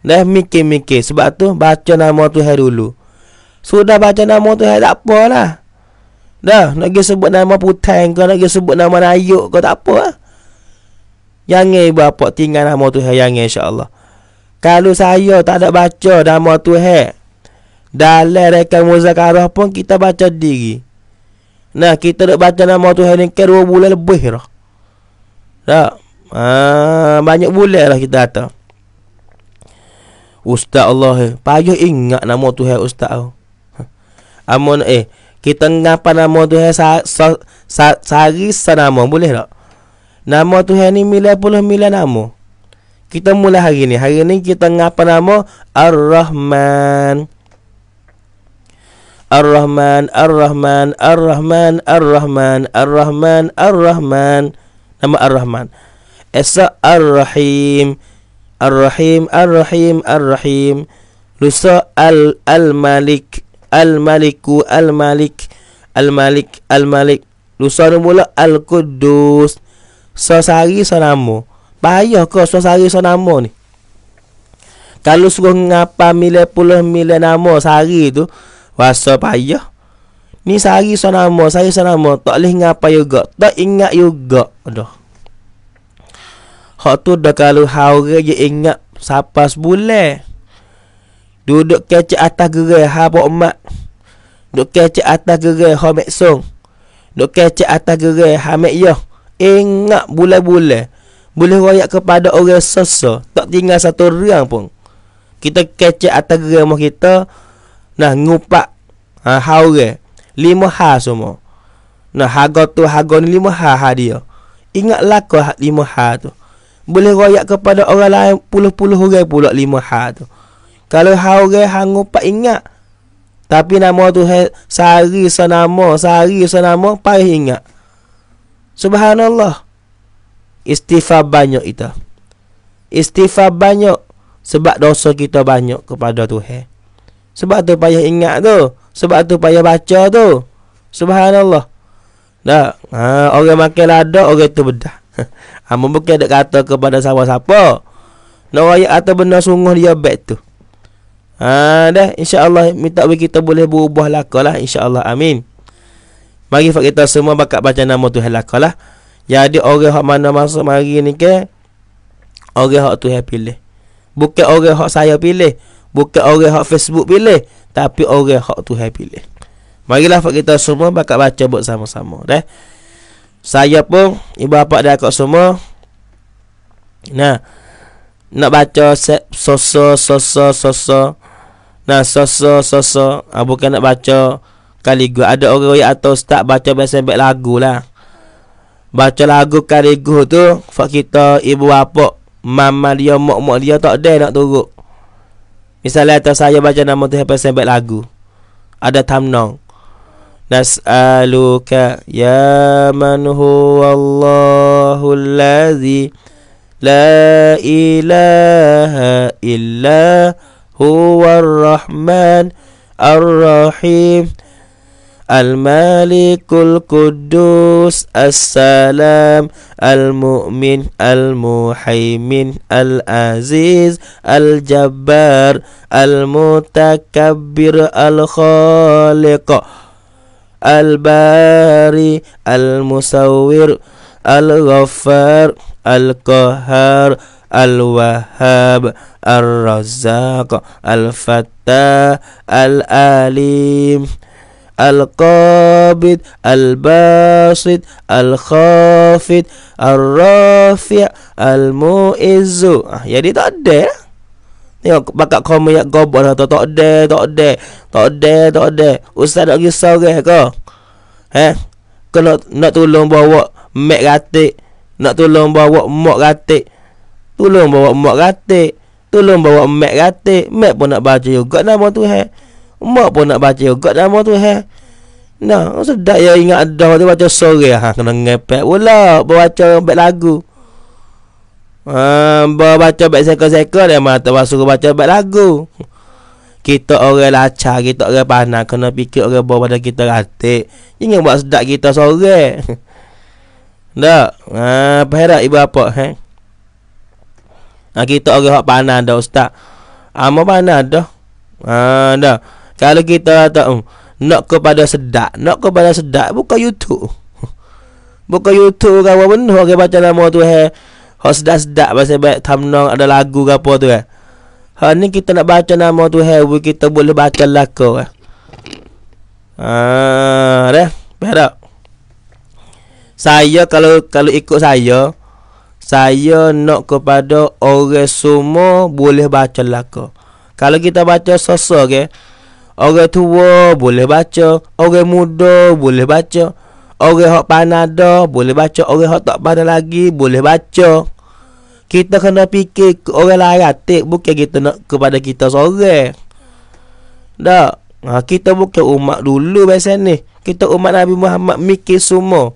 Dah mikir-mikir sebab tu baca nama Tuhan dulu. Sudah baca nama Tuhan tak apalah. Dah, nak pergi sebut nama Putih kau, nak pergi sebut nama Nayuk kau tak apa. Jangan ibu apa tinggal nama Tuhan yang insya-Allah. Kalau saya tak ada baca nama tu he, Dalam rekan muzakarah pun kita baca diri. Nah, kita nak baca nama Tuhan ni ke kan dua bulan lebih dah. Tak? Ha, banyak bulan lah kita kata. Ustaz Allah, payah ingat nama tu he Ustaz. Amun eh, kita ngapa nama tu he sa, sa, sa, sehari senama boleh tak? Nama Tuhan ni mila puluh mila nama kita mula hari ni. Hari ni kita ngapa nama? Ar-Rahman. Ar-Rahman, Ar-Rahman, Ar-Rahman, Ar-Rahman, Ar-Rahman, Ar-Rahman. Nama Ar-Rahman. Esa Ar-Rahim. Ar-Rahim, Ar-Rahim, Ar-Rahim. Lusa Al-Malik. Al-Maliku, Al-Malik. Al-Malik, Al-Malik. Lusa ni mula Al-Quddus. So, sehari, so, nama. Bahaya ke suasari so nama ni? Kalau suruh ngapa mila puluh mila nama sehari tu, rasa payah. Ni sehari so nama, sehari so nama, tak boleh ngapa juga, tak ingat juga. Aduh. Hak tu dah kalau haure je ingat siapa sebulan. Duduk kecek atas gerai, ha, pok mak. Duduk kecek atas gerai, habuk song. Duduk kecek atas gerai, habuk yoh. Ingat bulan-bulan. Boleh royak kepada orang sosa Tak tinggal satu orang pun Kita kecek atas gerama kita Nah ngupak ha, Hau Lima ha semua Nah harga tu harga ni lima ha ha dia Ingatlah kau lima ha tu Boleh royak kepada orang lain Puluh-puluh orang pula lima ha tu Kalau hau re hangu ingat Tapi nama tu he, Sari senama Sari senama Pari ingat Subhanallah Istighfar banyak kita. Istighfar banyak sebab dosa kita banyak kepada Tuhan. Sebab tu payah ingat tu. Sebab tu payah baca tu. Subhanallah. Dah, ha, orang makan lada, orang tu bedah. [LAUGHS] ha, mungkin ada kata kepada siapa-siapa. Nak no, atau benar sungguh dia baik tu. Ha, dah, insyaAllah minta kita boleh berubah lakalah. InsyaAllah, amin. Mari kita semua bakat baca nama Tuhan lakalah. Jadi ada orang hak mana masuk mari ni ke Orang hak Tuhan pilih Bukan orang hak saya pilih Bukan orang hak Facebook pilih Tapi orang hak Tuhan pilih Marilah hak kita semua bakal baca buat sama-sama deh. Saya pun Ibu bapa dan kau semua Nah Nak baca Soso Soso Soso Nah Soso Soso ah, Bukan baca Kali gua Ada orang yang atau start baca Biasa lagu lah baca lagu kariguh tu fak kita ibu apa, mama dia mak mak dia tak ada nak turun misalnya atas saya baca nama tu sampai sampai lagu ada tamnong nas'aluka ya man huwa allahu allazi la ilaha illa huwa ar-rahman ar-rahim الملك القدوس السلام المؤمن المحيمن العزيز الجبار المتكبر الخالق الباري المصور الغفار القهار الوهاب الرزاق الفتاة الأليم القابض الباسط الخافض الرافع المؤز jadi ah, tak ada Tengok bakat koma yang gobor dah tu Tak ada, tak ada Tak ada, tak ada Ustaz nak risau ke ke? Eh? Kau nak, nak tolong bawa Mek ratik Nak tolong bawa Mok ratik Tolong bawa Mok ratik Tolong bawa Mek ratik Mek pun nak baca juga nama tu eh? Mak pun nak baca juga nama tu ha. Nah, sedap ya ingat ada waktu baca sore ha kena ngepek pula baca bab lagu. Ha, baca bab seka-seka dia mah tak suruh baca bab lagu. Kita orang lacak, kita orang panah kena fikir orang bawa pada kita ratik. Jangan buat sedak kita sore. [LAUGHS] Dak. Ha, perak ibu apa ha? Ah, ha, kita orang hak panah dah ustaz. Ha, mau panas dah. Ha, dah. Kalau kita tahu oh, nak kepada sedak, nak kepada sedak buka YouTube. Buka YouTube kan apa benda orang baca nama tu eh. Ha sedak-sedak pasal baik thumbnail ada lagu ke apa tu eh. Ha ni kita nak baca nama tu eh, kita boleh baca lagu eh. Ah, dah. Berak. Saya kalau kalau ikut saya saya nak kepada orang semua boleh baca lagu. Kalau kita baca sosok ke, okay? Orang tua boleh baca. Orang muda boleh baca. Orang hok panada boleh baca. Orang hok tak pada lagi boleh baca. Kita kena fikir ke orang lain ratik. Bukan kita nak kepada kita seorang. Tak. Ha, kita bukan umat dulu biasa ni. Kita umat Nabi Muhammad mikir semua.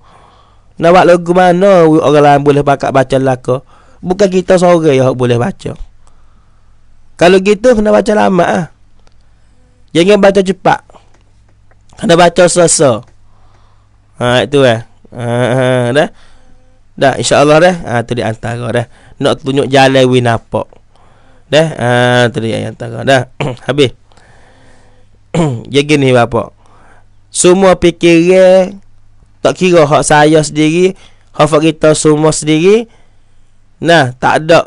Nak buat lagu mana orang lain boleh pakai baca laka. Bukan kita seorang yang boleh baca. Kalau gitu kena baca lama ah. Jangan baca cepat. Kena baca selesa. Ha itu eh. Ha, ha dah. Dah insya-Allah dah. Ha tu di antara dah. Nak tunjuk jalan win apa. Dah. Ha tu di antara dah. [CLEARS THROAT] Habis. ya gini bapak, Semua fikiran tak kira hak saya sendiri, hak kita semua sendiri. Nah, tak ada.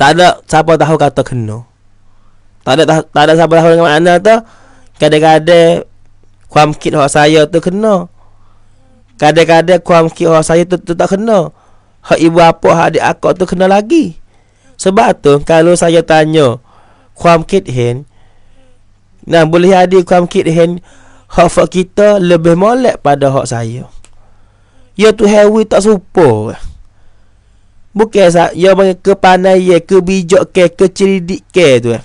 Tak ada siapa tahu kata kena. Tak ada tak ada sabar lah dengan anda tu. Kadang-kadang kuam kit hak saya tu kena. Kadang-kadang kuam kit hak saya tu, tu tak kena. Hak ibu apa hak adik aku tu kena lagi. Sebab tu kalau saya tanya kuam kit hen Nah boleh adik kuam kit hen hak fak kita lebih molek pada hak saya. Ya tu hewi tak supo. Bukan sa, ya bagi kepanai ye, kebijak ke, kecilidik ke tu eh.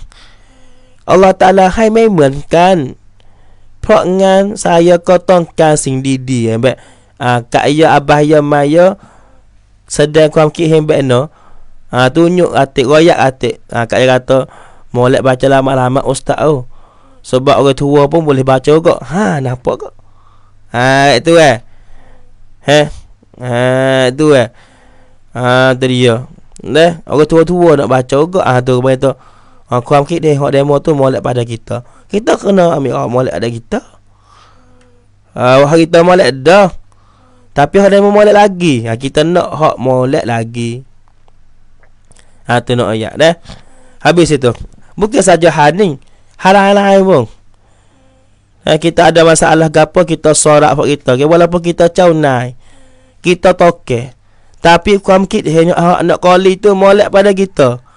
อัลลอฮฺตาลาให้ไม่เหมือนกันเพราะงานซายก็ต้องการสิ่งดีๆแบบอ่ากายะอับายะมายะแสดงความคิดเห็นแบบเนาะอ่าตุนยุอัติกอยากอัติอ่ากายะตมอเลบาจลามาลามาอุสตาอ sebab orang tua pun boleh baca kok ha napa kok ha itu eh he ha itu eh ha tadi ya leh orang tua-tua nak baca kok ah tu kata Ha, kurang kita deh, hak demo tu molek pada kita. Kita kena ambil hak molek ada kita. Ha, hari kita molek dah. Tapi hak demo molek lagi. Ha, kita nak hak molek lagi. Ha, tu nak ayat dah. Habis itu. Bukan saja hani. Halai-halai pun. Ha, kita ada masalah gapo kita sorak hak kita. Okay? Walaupun kita caw naik. Kita toke. Tapi kuam kita hanya hak nak kali tu molek pada Kita.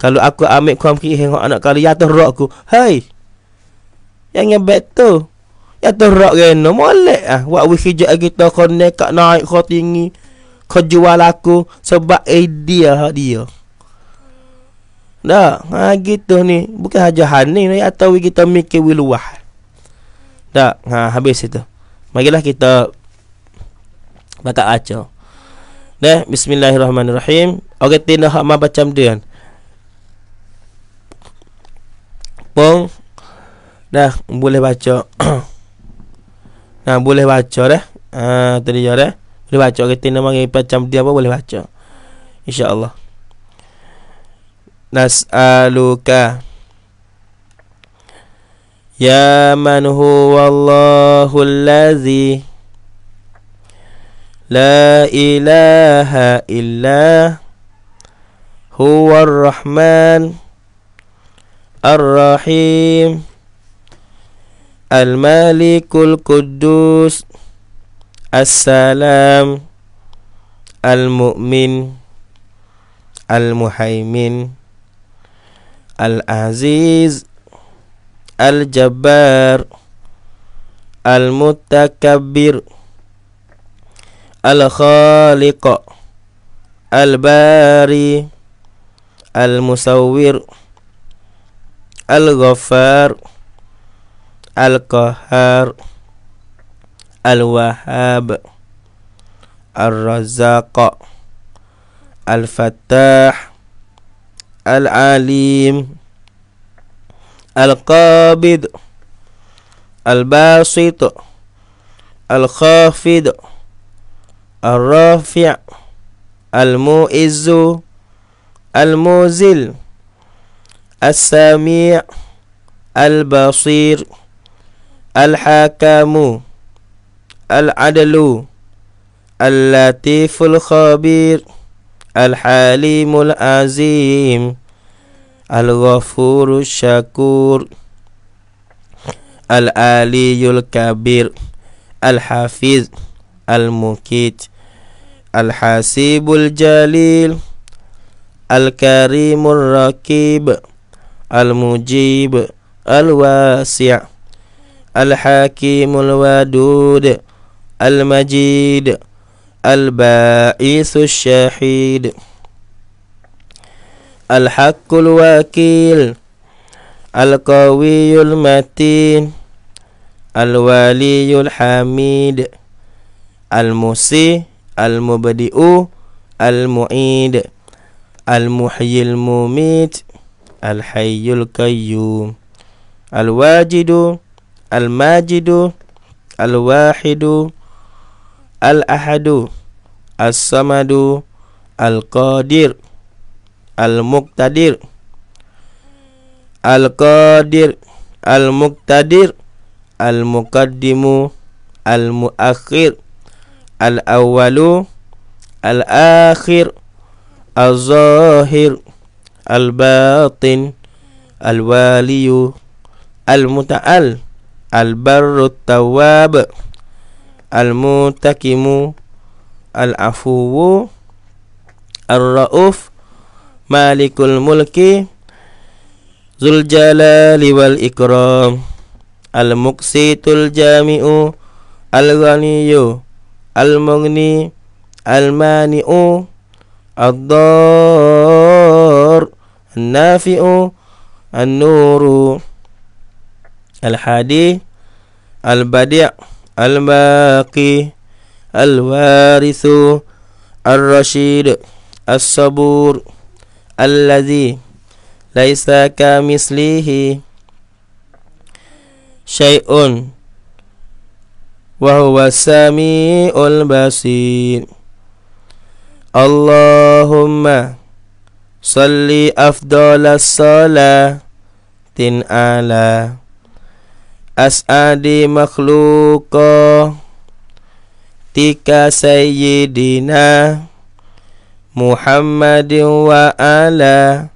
Kalau aku ambil kuam ki hang anak kali ya tu aku. Hai. Yang yang betul. Ya tu rok reno molek ah. Wak wih kerja lagi tu kone kak naik kau tinggi. Kau jual aku sebab eh, idea hak dia. Dah, ha gitu ni. Bukan haja hani ni atau kita mikir wiluah. Dah, ha habis itu. Marilah kita baca aja. Dah, bismillahirrahmanirrahim. okey, tindak hak macam dia. Kan. pun dah boleh baca. [COUGHS] nah, boleh baca dah. Ah, tadi ya dah. Boleh baca kita nama yang macam dia apa boleh baca. Insya-Allah. Nas'aluka Ya man huwa Allahu allazi La ilaha illa Huwa ar-Rahman الرحيم المالك القدوس السلام المؤمن المهيمن العزيز الجبار المتكبر الخالق الباري المصور الغفار القهار الوهاب الرزاق الفتاح العليم القابض الباسط الخافض الرافع المؤز المزل السميع البصير الحكم العدل اللطيف الخبير الحليم العظيم الغفور الشكور العلي الكبير الحفيظ المكيت الحسيب الجليل الكريم الرقيب Al-Mujib Al-Wasi' Al-Hakim Al-Wadud Al-Majid Al-Ba'is Al-Shahid Al-Hakku Al-Wakil Al-Qawiyu Al-Matin Al-Waliyu Al-Hamid Al-Musi Al-Mubadi'u Al-Mu'id Al-Muhyil Mumit al Al-Hayyul Qayyum Al-Wajidu Al-Majidu Al-Wahidu Al-Ahadu As-Samadu Al-Qadir Al-Muqtadir Al-Qadir Al-Muqtadir Al-Muqaddimu Al-Muakhir Al-Awwalu Al-Akhir Al-Zahir Al-Zahir al-batin al-waliyu al-muta'al al-barru tawwab al-mutakimu al-afuwu ar-rauf malikul mulki zul jalali wal ikram al-muqsitul jami'u al-ghaniyu al-mughni al-mani'u An-Nafi'u An-Nuru Al-Hadi Al-Badi' Al-Baqi Al-Warithu Al-Rashid Al-Sabur Al-Ladhi Laisa ka mislihi Syai'un Wahuwa sami'ul basir Allahumma Salli afdolas salatin ala As'adi makhluka Tika sayyidina Muhammadin wa ala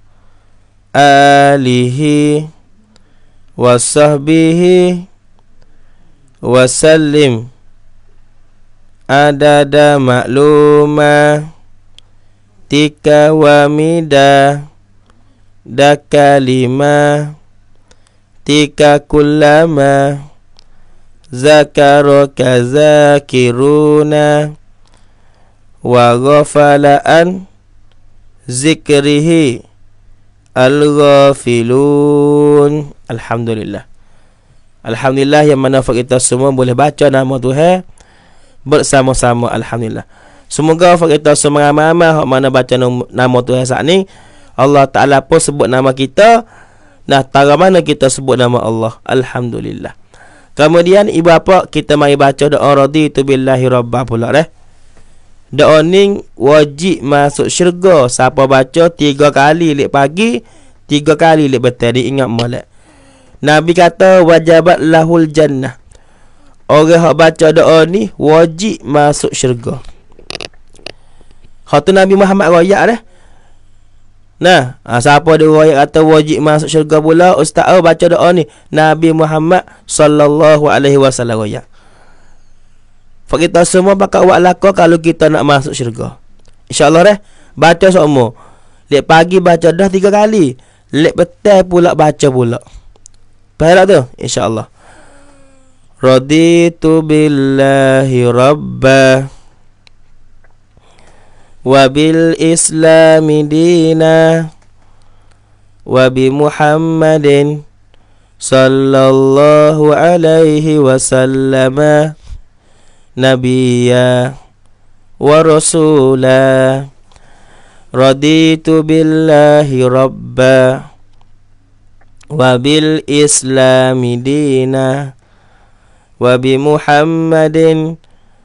Alihi Wa sahbihi Wa salim Adada maklumah tika wamida daka lima tika kulama zakaro kazakiruna wa ghafala an zikrihi al-ghafilun alhamdulillah alhamdulillah yang mana kita semua boleh baca nama Tuhan bersama-sama alhamdulillah Semoga kita semua ramai mana baca nama Tuhan saat ni Allah Taala pun sebut nama kita. Nah, tahu mana kita sebut nama Allah. Alhamdulillah. Kemudian ibu bapa kita mari baca doa raditu billahi rabba pula eh. Doa ni wajib masuk syurga siapa baca tiga kali lek pagi, tiga kali lek petang ingat molek. Nabi kata wajabat lahul jannah. Orang yang baca doa ni wajib masuk syurga. Kau tu Nabi Muhammad royak dah. Nah, ha, siapa ada royak kata wajib masuk syurga pula, ustaz oh, baca doa ni. Nabi Muhammad sallallahu alaihi wasallam royak. Fak kita semua bakal buat lakon kalau kita nak masuk syurga. InsyaAllah dah. Baca semua. Lek pagi baca dah tiga kali. Lek petai pula baca pula. Faham tak tu? InsyaAllah. Raditu billahi rabbah. وبال إسلام دينا وبمحمد صلى الله عليه وسلم نبيا ورسولا رضيت بالله ربا وبال إسلام دينا وبمحمد صلى الله عليه وسلم نبيا ورسولا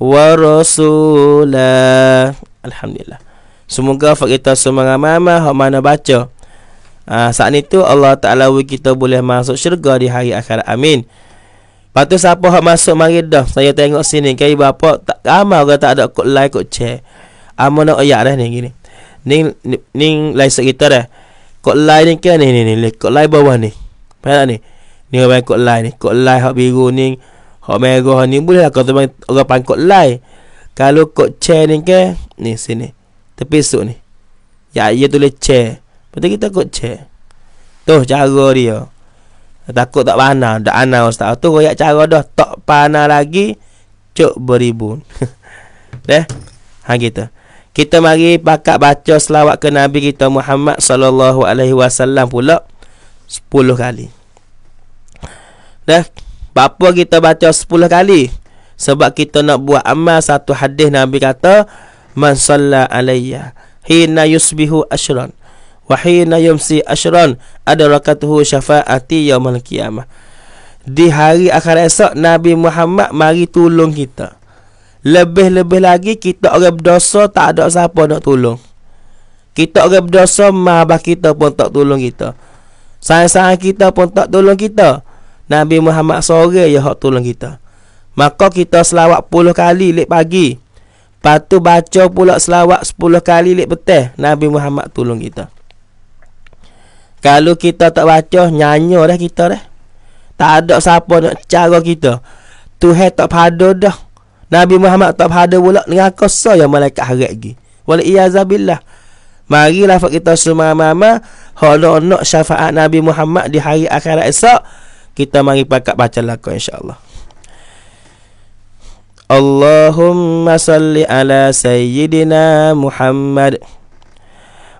wa rasula. Alhamdulillah. Semoga fak kita semua mama, ramai mana baca. Ha, saat ni tu Allah Taala wui kita boleh masuk syurga di hari akhirat. Amin. Patut siapa hak masuk mari dah. Saya tengok sini kai bapa tak ramai orang tak ada kok like kok share. Amo nak ayat dah ni gini. Ni ni, ni like kita dah. Kok like ni kan ni ni ni kok like bawah ni. Faham ni? Ni orang kok like ni, kok like hak biru ni Hak main roh ni boleh lah kau teman orang pangkok lai. Kalau kot chair ni ke, ni sini. tepi Terpesuk ni. Ya ia tu le chair. Betul kita kot chair. Tuh cara dia. Takut tak panah, tak ana ustaz. Tu kau cara dah tak panah lagi. Cuk beribu. Dah. [LAUGHS] Eh, ha kita Kita mari pakat baca selawat ke Nabi kita Muhammad saw alaihi wasallam pula 10 kali. Dah. Eh, Bapa kita baca 10 kali sebab kita nak buat amal satu hadis Nabi kata man salla alayya hina yusbihu ashran wa hina yumsi ashran adrakathu syafaati yaumil qiyamah. Di hari akhir esok Nabi Muhammad mari tolong kita. Lebih-lebih lagi kita orang berdosa tak ada siapa nak tolong. Kita orang berdosa mah kita pun tak tolong kita. Sayang-sayang kita pun tak tolong kita. Nabi Muhammad sore ya hak tolong kita. Maka kita selawat 10 kali lek pagi. Patu baca pula selawat 10 kali lek petang Nabi Muhammad tolong kita. Kalau kita tak baca nyanyo dah kita dah. Tak ada siapa nak cara kita. Tuhan tak pada dah. Nabi Muhammad tak pada pula dengan kuasa yang malaikat harap lagi. Wal iazabilah. Marilah kita semua mama, hono nak syafaat Nabi Muhammad di hari akhirat esok kita mari pakat baca lakon insyaAllah. Allahumma salli ala sayyidina Muhammad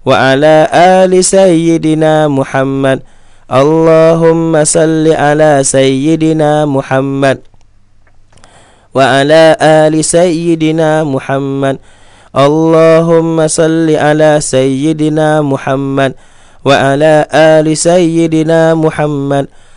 wa ala ali sayyidina Muhammad. Allahumma salli ala sayyidina Muhammad wa ala ali sayyidina Muhammad. Allahumma salli ala sayyidina Muhammad wa ala ali sayyidina Muhammad. Allahumma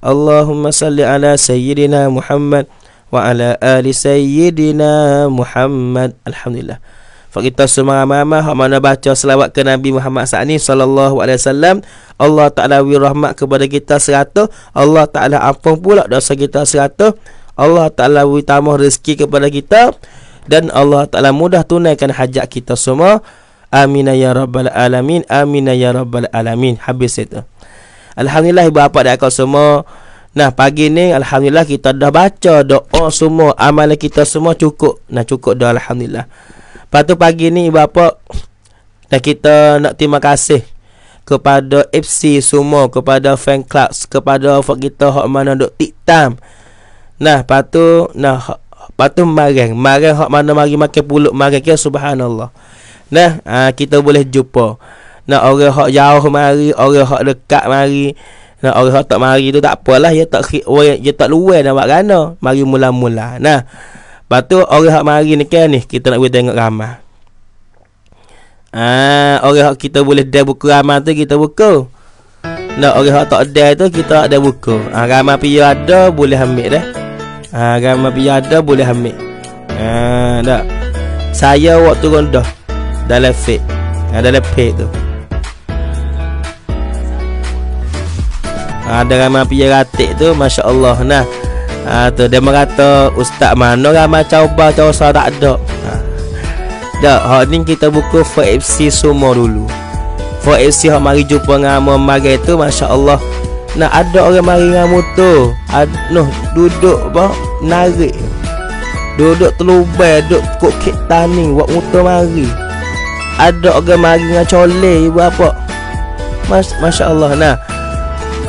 اللهم صل على سيدنا محمد وعلى آل سيدنا Muhammad. Alhamdulillah. لله Fakta semua mama hak mana baca selawat ke Nabi Muhammad saat ini sallallahu alaihi wasallam Allah taala wi rahmat kepada kita 100 Allah taala ampun pula dosa kita 100 Allah taala wi tambah rezeki kepada kita dan Allah taala mudah tunaikan hajat kita semua amin ya rabbal alamin amin ya rabbal alamin habis itu Alhamdulillah ibu bapa dan akak semua. Nah, pagi ni alhamdulillah kita dah baca doa semua, amalan kita semua cukup. Nah, cukup dah alhamdulillah. Patu pagi ni ibu bapa dan kita nak terima kasih kepada FC semua, kepada fan club, kepada fak kita hok mana dok tiktam. Nah, patu nah patu marang, marang hok mana mari makan pulut marang ke subhanallah. Nah, ah, kita boleh jumpa. Nak orang hak jauh mari, orang hak dekat mari. Nak orang hak tak mari tu tak apalah, dia tak dia tak luar nak buat gana. Mari mula-mula. Nah. Batu orang hak mari ni kan ni kita nak buat tengok ramah. Ah, orang hak kita boleh dah buku ramah tu kita buku. Nak orang hak tak ada tu kita ada buku. Ah ramah pia ada boleh ambil dah. Ah ramah pia ada boleh ambil. Ah dak. Saya waktu rendah dalam fit. Ada lepek tu. Ah, ada ramai mampu yang ratik tu Masya Allah nah ha, tu dia merata ustaz mana ramai coba-coba saya tak ada ha. dah hak ni kita buku for semua dulu for FC hak mari jumpa dengan ama mari tu Masya Allah nah ada orang mari dengan motor Ad, noh, duduk apa narik duduk terlubai duduk kok kek tani buat motor mari ada orang mari dengan coleh ibu apa Mas, Masya Allah nah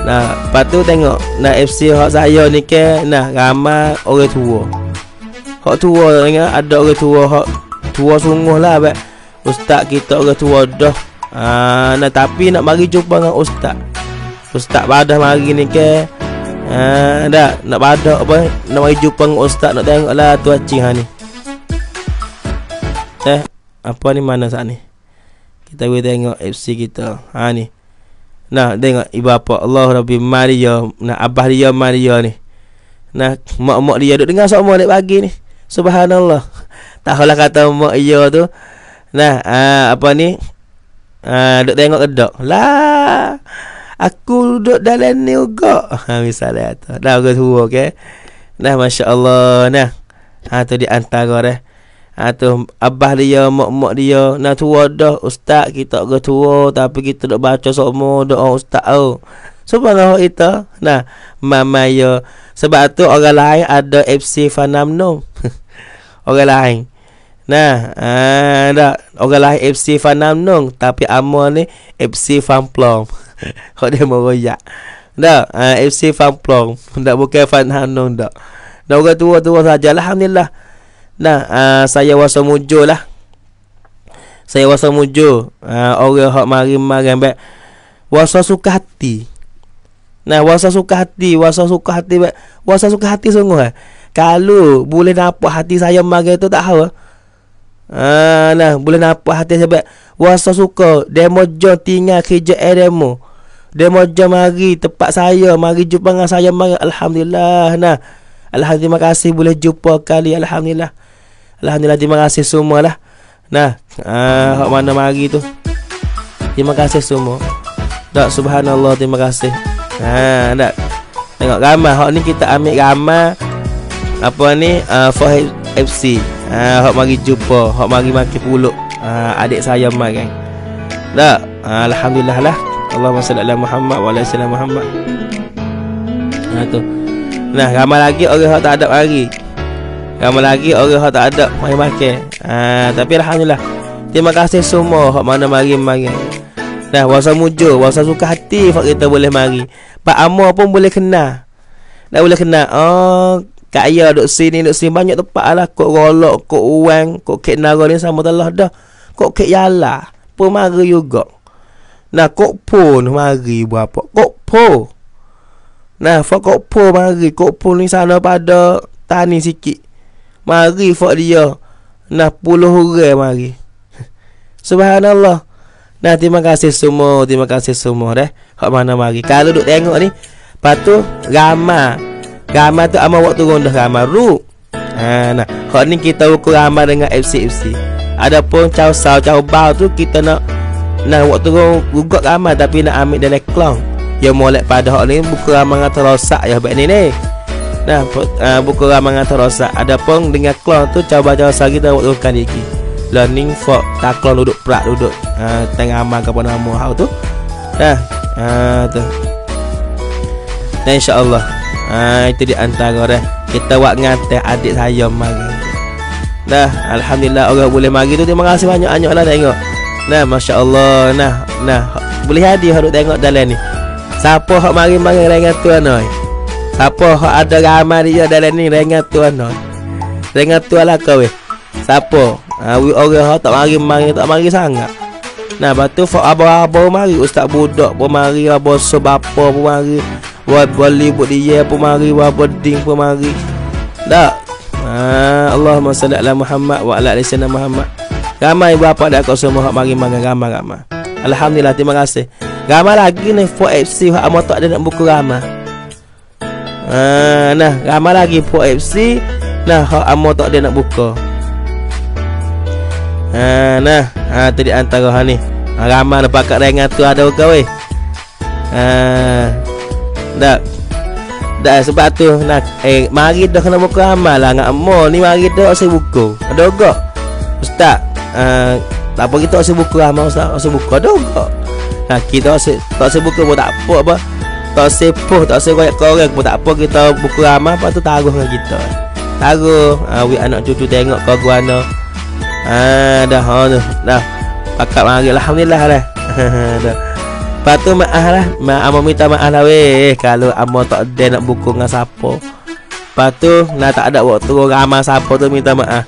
Nah, lepas tu tengok nak FC hak saya ni ke nah ramai orang tua. Hak tua dengar ada orang tua hak tua sungguh lah abek. Ustaz kita orang tua dah. Ah, nah tapi nak mari jumpa dengan ustaz. Ustaz pada mari ni ke. Ah, dah nak pada apa nak mari jumpa dengan ustaz nak tengok lah tu acing ni. Eh, apa ni mana sat ni? Kita boleh tengok FC kita. Ha ni. Nah, tengok ibu bapa Allah Rabbi Maria, nah abah dia Maria ni. Nah, mak-mak dia duk dengar semua dek pagi ni. Subhanallah. [LAUGHS] Tak halah kata mak iya tu. Nah, aa, ah, apa ni? Ah, duk tengok kedok Lah. Aku duduk dalam ni juga. [LAUGHS] Ha, misalnya tu. Dah aku tu okey. Nah, masya-Allah. Nah. Ha tu di antara dah. Eh atau ha, abah dia, mak-mak dia, nak tua dah ustaz kita ke tua tapi kita dok baca semua doa ustaz tu. Subhanallah itu. Nah, mama yo ya. sebab tu orang lain ada FC Fanam no. [LAUGHS] orang lain. Nah, ha, ah dak orang lain FC Fanam no tapi amon ni FC Fanplong Kau [LAUGHS] dia meroyak. Dak, ha, FC Fanplong Dak bukan Fanam no dak. Dak orang tua-tua sajalah alhamdulillah. Nah, uh, saya rasa mujur lah. Saya rasa mujur. Uh, orang yang marim-marim. Rasa suka hati. Nah, wasa suka hati. Rasa suka hati. Rasa suka hati sungguh lah. Kalau boleh nampak hati saya marim tu tak tahu lah. Ah, nah, boleh nampak hati saya baik. Rasa suka. Demo jom tinggal kerja air demo. Demo jom mari tempat saya. Mari jumpa dengan saya marim. Alhamdulillah. Nah. Alhamdulillah, terima kasih boleh jumpa kali Alhamdulillah Alhamdulillah terima kasih semua lah Nah uh, Hak mana mari tu Terima kasih semua Tak subhanallah terima kasih Nah tak Tengok ramah Hak ni kita ambil ramah Apa ni uh, For FC Ah, uh, ah, hok mari jumpa, hok mari makan puluk. Ah, uh, adik saya mai kan. Dah. Uh, alhamdulillah lah. Allah salli Muhammad wa ala sallam Muhammad. Nah tu. Nah, ramai lagi orang hok tak ada hari. Kamu lagi orang tak ada mari makan. Ha, tapi alhamdulillah. Terima kasih semua hak mana mari mari. Dah wasa mujo, wasa suka hati hak kita boleh mari. Pak Amo pun boleh kena, Dah boleh kena. Oh, kaya Ayah duduk sini, duduk sini banyak tempat lah. Kok rolok, kok uang, kok kek naga ni sama telah dah. Kok kek yala, pun mari juga. Nah, kok pun mari berapa? Kok pun? Nah, kok pun mari? Kok pun ni sana pada tani sikit. Mari fak dia Nah puluh orang mari [LAUGHS] Subhanallah Nah terima kasih semua Terima kasih semua deh kau mana mari Kalau duk tengok ni Lepas tu ramah Ramah tu amal waktu rendah ramah Ruk ha, nah. kau ni kita ukur ramah dengan FC-FC Adapun caw saw caw bau tu kita nak Nah waktu tu gugat ramah tapi nak ambil dari klang Yang molek pada kau ni buku ramah yang terosak ya baik ni ni Nah, uh, buku ramai atau Ada pun dengan klon tu coba coba lagi dan waktu kan iki. Learning for tak klon duduk prak duduk uh, tengah amal kepada nama hal tu. Nah, uh, tu. Dan insyaAllah uh, Itu di antara dah Kita buat ngante adik saya mari Nah Alhamdulillah orang boleh magi tu Terima kasih banyak-banyak lah tengok Nah Masya Allah Nah Nah Boleh hadi orang tengok dalam ni Siapa orang magi mari dengan tuan noy? Siapa ada ramai dia dalam ni Rengat tuan no. Lah. Rengat tuan lah kau weh Siapa Awi ha, uh, orang ha, tak mari mari tak mari sangat. Nah, batu fak abo-abo mari ustaz budak pun mari abo so bapa pun mari. Buat boli buat dia pun mari, buat boding pun mari. Dak. Ha, uh, Allahumma salli Muhammad wa ala ali sayyidina Muhammad. Ramai bapa dak kau semua hak mari mangan ramai-ramai. Alhamdulillah, terima kasih. Ramai lagi ni for FC hak amat tak ada nak buku ramai. Ha, nah, ramai lagi Pok FC. Nah, hak amo tak dia nak buka. Ha, nah, ha ah, tadi antara ha ni. Ha, ramai nak pakak dengan tu ada ke weh. Ha. Dak. Dak sebab tu nak eh mari dah kena buka amal lah ngak amo ni mari dah saya buka. Ada ke? Ustaz, ha, tak apa kita saya buka amal ustaz, saya buka ada ke? Ha, kita tak saya buka pun tak apa apa tak sepuh tak sepuh banyak korang pun tak apa kita buku ramah apa tu taruh dengan kita taruh awi ah, anak cucu tengok kau guana ah dah ha tu dah pakat mari alhamdulillah lah, [LAUGHS] dah Lepas tu maaf ah lah Ma, Amo ah, minta maaf lah weh eh, Kalau Amo tak ada nak buku dengan siapa Lepas tu Nah tak ada waktu ramah siapa tu minta maaf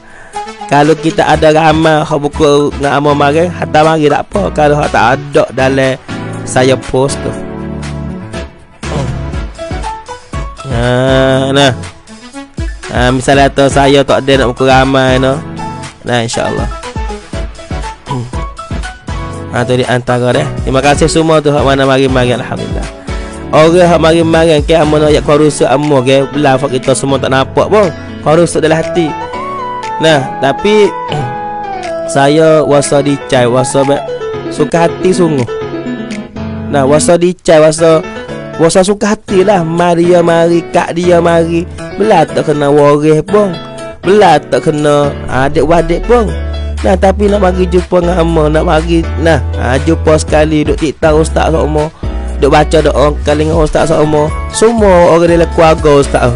Kalau kita ada ramah Kau buku dengan Amo mari Hatta mari tak apa Kalau tak ada dalam Saya post tu Ha nah. Ha, misalnya atau saya tak ada nak buka ramai no. Nah insyaallah. Ha tu di antara deh. Terima kasih semua tu hak mana mari mari alhamdulillah. Orang hak mari mari ke amun ayat korusuk amun ke belah kita semua tak nampak pun. Korusuk dalam hati. Nah, tapi [CLEARS THROAT] saya wasa dicai wasa suka hati sungguh. Nah, wasa dicai wasa Wasa suka hati lah Mari dia ya, mari Kak dia mari Belah tak kena waris pun Belah tak kena adik wadik pun Nah tapi nak bagi jumpa dengan Amma Nak bagi Nah ha, jumpa sekali Duk tikta ustaz sama Duk baca doa orang kali dengan ustaz sama Semua orang dalam keluarga ustaz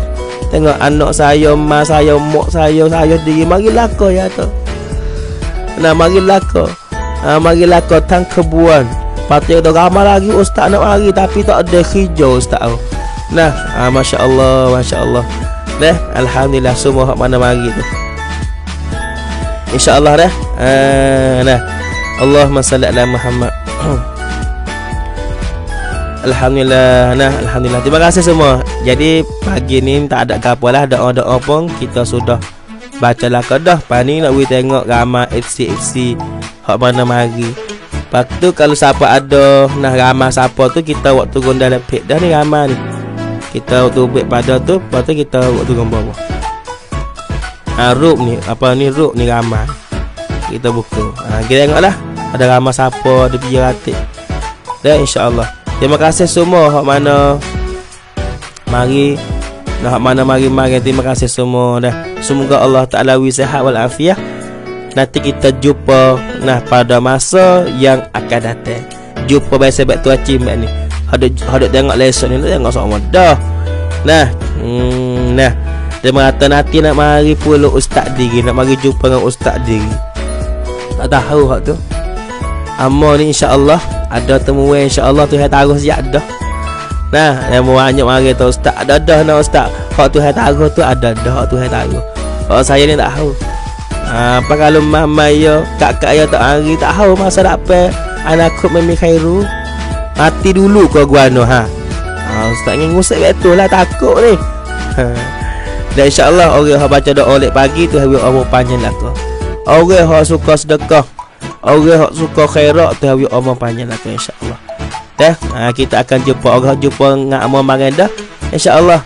Tengok anak saya, mas saya, mak saya, saya diri Mari laka ya tu Nah mari laka ha, ah, Mari laka tang kebuan Patut ada gambar lagi ustaz nak lagi tapi tak ada hijau ustaz tu. Nah, ah, masya-Allah, masya-Allah. Nah, alhamdulillah semua hak mana mari tu. Insya-Allah dah. Ah, nah. Allahumma salli ala Muhammad. [CLEARS THROAT] Alhamdulillah nah alhamdulillah terima kasih semua. Jadi pagi ni tak ada apa lah doa-doa pun kita sudah bacalah kedah pani nak we tengok gambar FC FC hak mana mari. Waktu kalau siapa ada nak ramah siapa tu kita waktu turun dalam dah ni ramah ni. Kita waktu baik pada tu, lepas tu kita waktu turun bawah. Ha, rup ni, apa ni rup ni ramah. Kita buka. Ha, kita tengoklah ada ramah siapa, ada biar ratik. Dan insyaAllah. Terima kasih semua hak mana mari nak mana mari mari terima kasih semua dah semoga Allah taala wi sehat wal afiah Nanti kita jumpa nah pada masa yang akan datang. Jumpa bye sebab tu aci mak ni. Hadap hadap tengok lesson ni nak tengok sama dah. Nah, hmm, nah. Terima kata nanti nak mari pula ustaz diri nak mari jumpa dengan ustaz diri. Tak tahu hak tu. Amma ni insya-Allah ada temu insya-Allah Tuhan taruh siap dah. Nah, yang banyak mari tu ustaz. Ada dah nak ustaz. Hak Tuhan taruh tu ada dah hak Tuhan taruh. Hak saya ni tak tahu apa ha, kalau mama yo kakak kaya tak hari tak tahu masa dak apa anak aku memi khairu mati dulu kau guano no ha ha ustaz ni ngusik betul lah takut ni ha. dan insyaallah orang yang baca doa lek pagi tu hawi umur panjang lah kau orang yang suka sedekah orang yang suka khairat tu hawi umur panjang lah kau insyaallah teh ha, kita akan jumpa orang jumpa ngak mau mangan dah insyaallah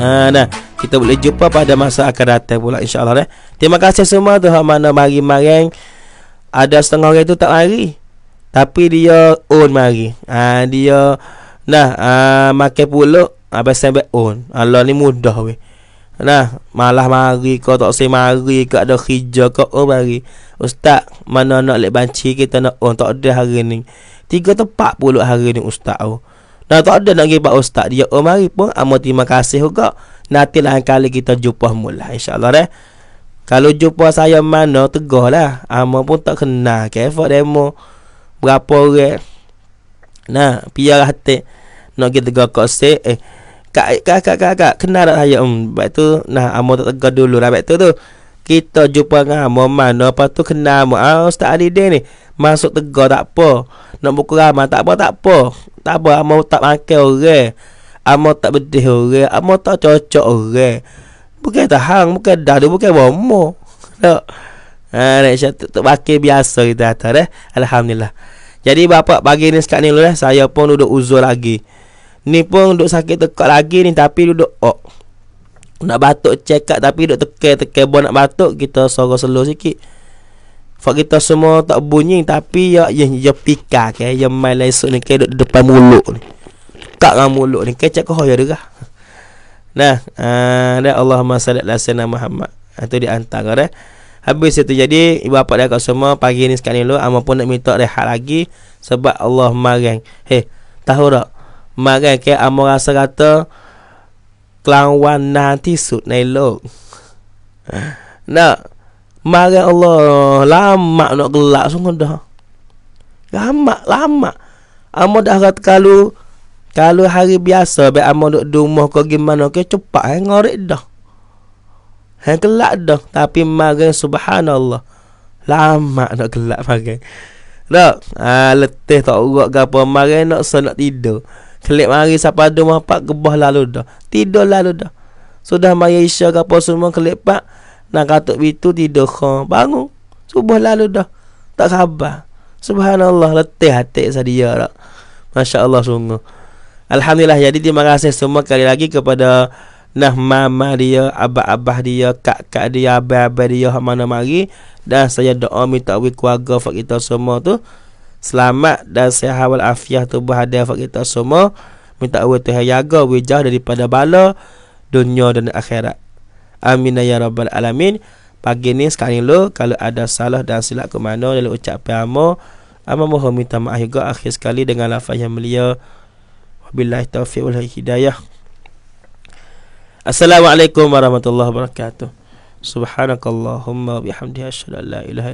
ha nah kita boleh jumpa pada masa akan datang pula insyaallah eh. Terima kasih semua tu mana mari-mari. Ada setengah orang tu tak mari. Tapi dia own mari. Ah ha, dia nah ah ha, makan pula apa ah, sampai own. Allah ni mudah we. Nah, malah mari kau tak sei mari ke ada kerja ke oh mari. Ustaz, mana nak lek banci kita nak own, tak ada hari ni. Tiga tempat pula hari ni ustaz oh. Dah tak ada nak pergi pak ustaz dia oh mari pun amat ah, terima kasih juga. Oh, Nanti lain kali kita jumpa mula InsyaAllah eh Kalau jumpa saya mana Tegah lah Amal ah, pun tak kenal Kefak demo Berapa orang Nah Piar hati Nak kita tegah kau say Eh Kak, kak, kak, kak, kak Kenal tak saya um, Baik tu Nah Amal ah, tak tegah dulu lah tu tu kita jumpa dengan Amo ah, mana apa tu kenal Amo ah, Ustaz Ali Din ni masuk tegar tak apa nak buka ramah tak apa tak apa tak apa Amo tak makan orang okay. Amo tak betih orang, amo tak cocok orang. Bukan tahan, bukan dah, dia bukan bomo. Tak. Ha, nak syat pakai biasa kita atas eh. Alhamdulillah. Jadi bapa bagi ni sekat ni dulu eh. Saya pun duduk uzur lagi. Ni pun duduk sakit tekak lagi ni tapi duduk ok. Oh. Nak batuk check up tapi duduk tekan tekan bon nak batuk kita suara slow sikit. Fak kita semua tak bunyi tapi ya ya, ya pika ke ya, eh. ya mai lesu ni ke depan mulut ni tak dengan mulut ni kecek ke hoya dah nah uh, ah, dah Allahumma salli ala sayyidina Muhammad itu ah, di antara dah eh. habis itu jadi ibu bapa dia kat semua pagi ni sekali dulu ama pun nak minta rehat lagi sebab Allah marang Hei tahu tak marang ke ama rasa kata kelawan nanti sud nai lok nah marang Allah lama nak gelak sungguh dah lama lama ama dah kata kalau kalau hari biasa be amal duk di rumah kau gimana kau cepat hang eh, ngorek dah. Hang eh, kelak dah tapi marang subhanallah. Lama nak kelak marang. Dak, ah letih tak urak gapo marang nak sen nak tidur. kelip mari siapa ada rumah pak gebah lalu dah. Tidur lalu dah. Sudah maya isya gapo semua kelip pak nak katuk itu tidur kau bangun. Subuh lalu dah. Tak khabar. Subhanallah letih hati sadia dak. Masya-Allah sungguh. Alhamdulillah jadi terima kasih semua kali lagi kepada Nah mama dia, abah-abah dia, kak-kak dia, abah-abah dia mana mari dan saya doa minta wi keluarga fak kita semua tu selamat dan sihat wal afiat tu berhadiah fak kita semua. Minta wi Tuhan jaga wi jauh daripada bala dunia dan akhirat. Amin ya rabbal alamin. Pagi ni sekali lo kalau ada salah dan silap ke mana dalam ucapan amo, amo mohon minta maaf juga akhir sekali dengan lafaz yang mulia Wabillahi taufiq wal hidayah. Assalamualaikum warahmatullahi wabarakatuh. Subhanakallahumma bihamdika asyhadu an la ilaha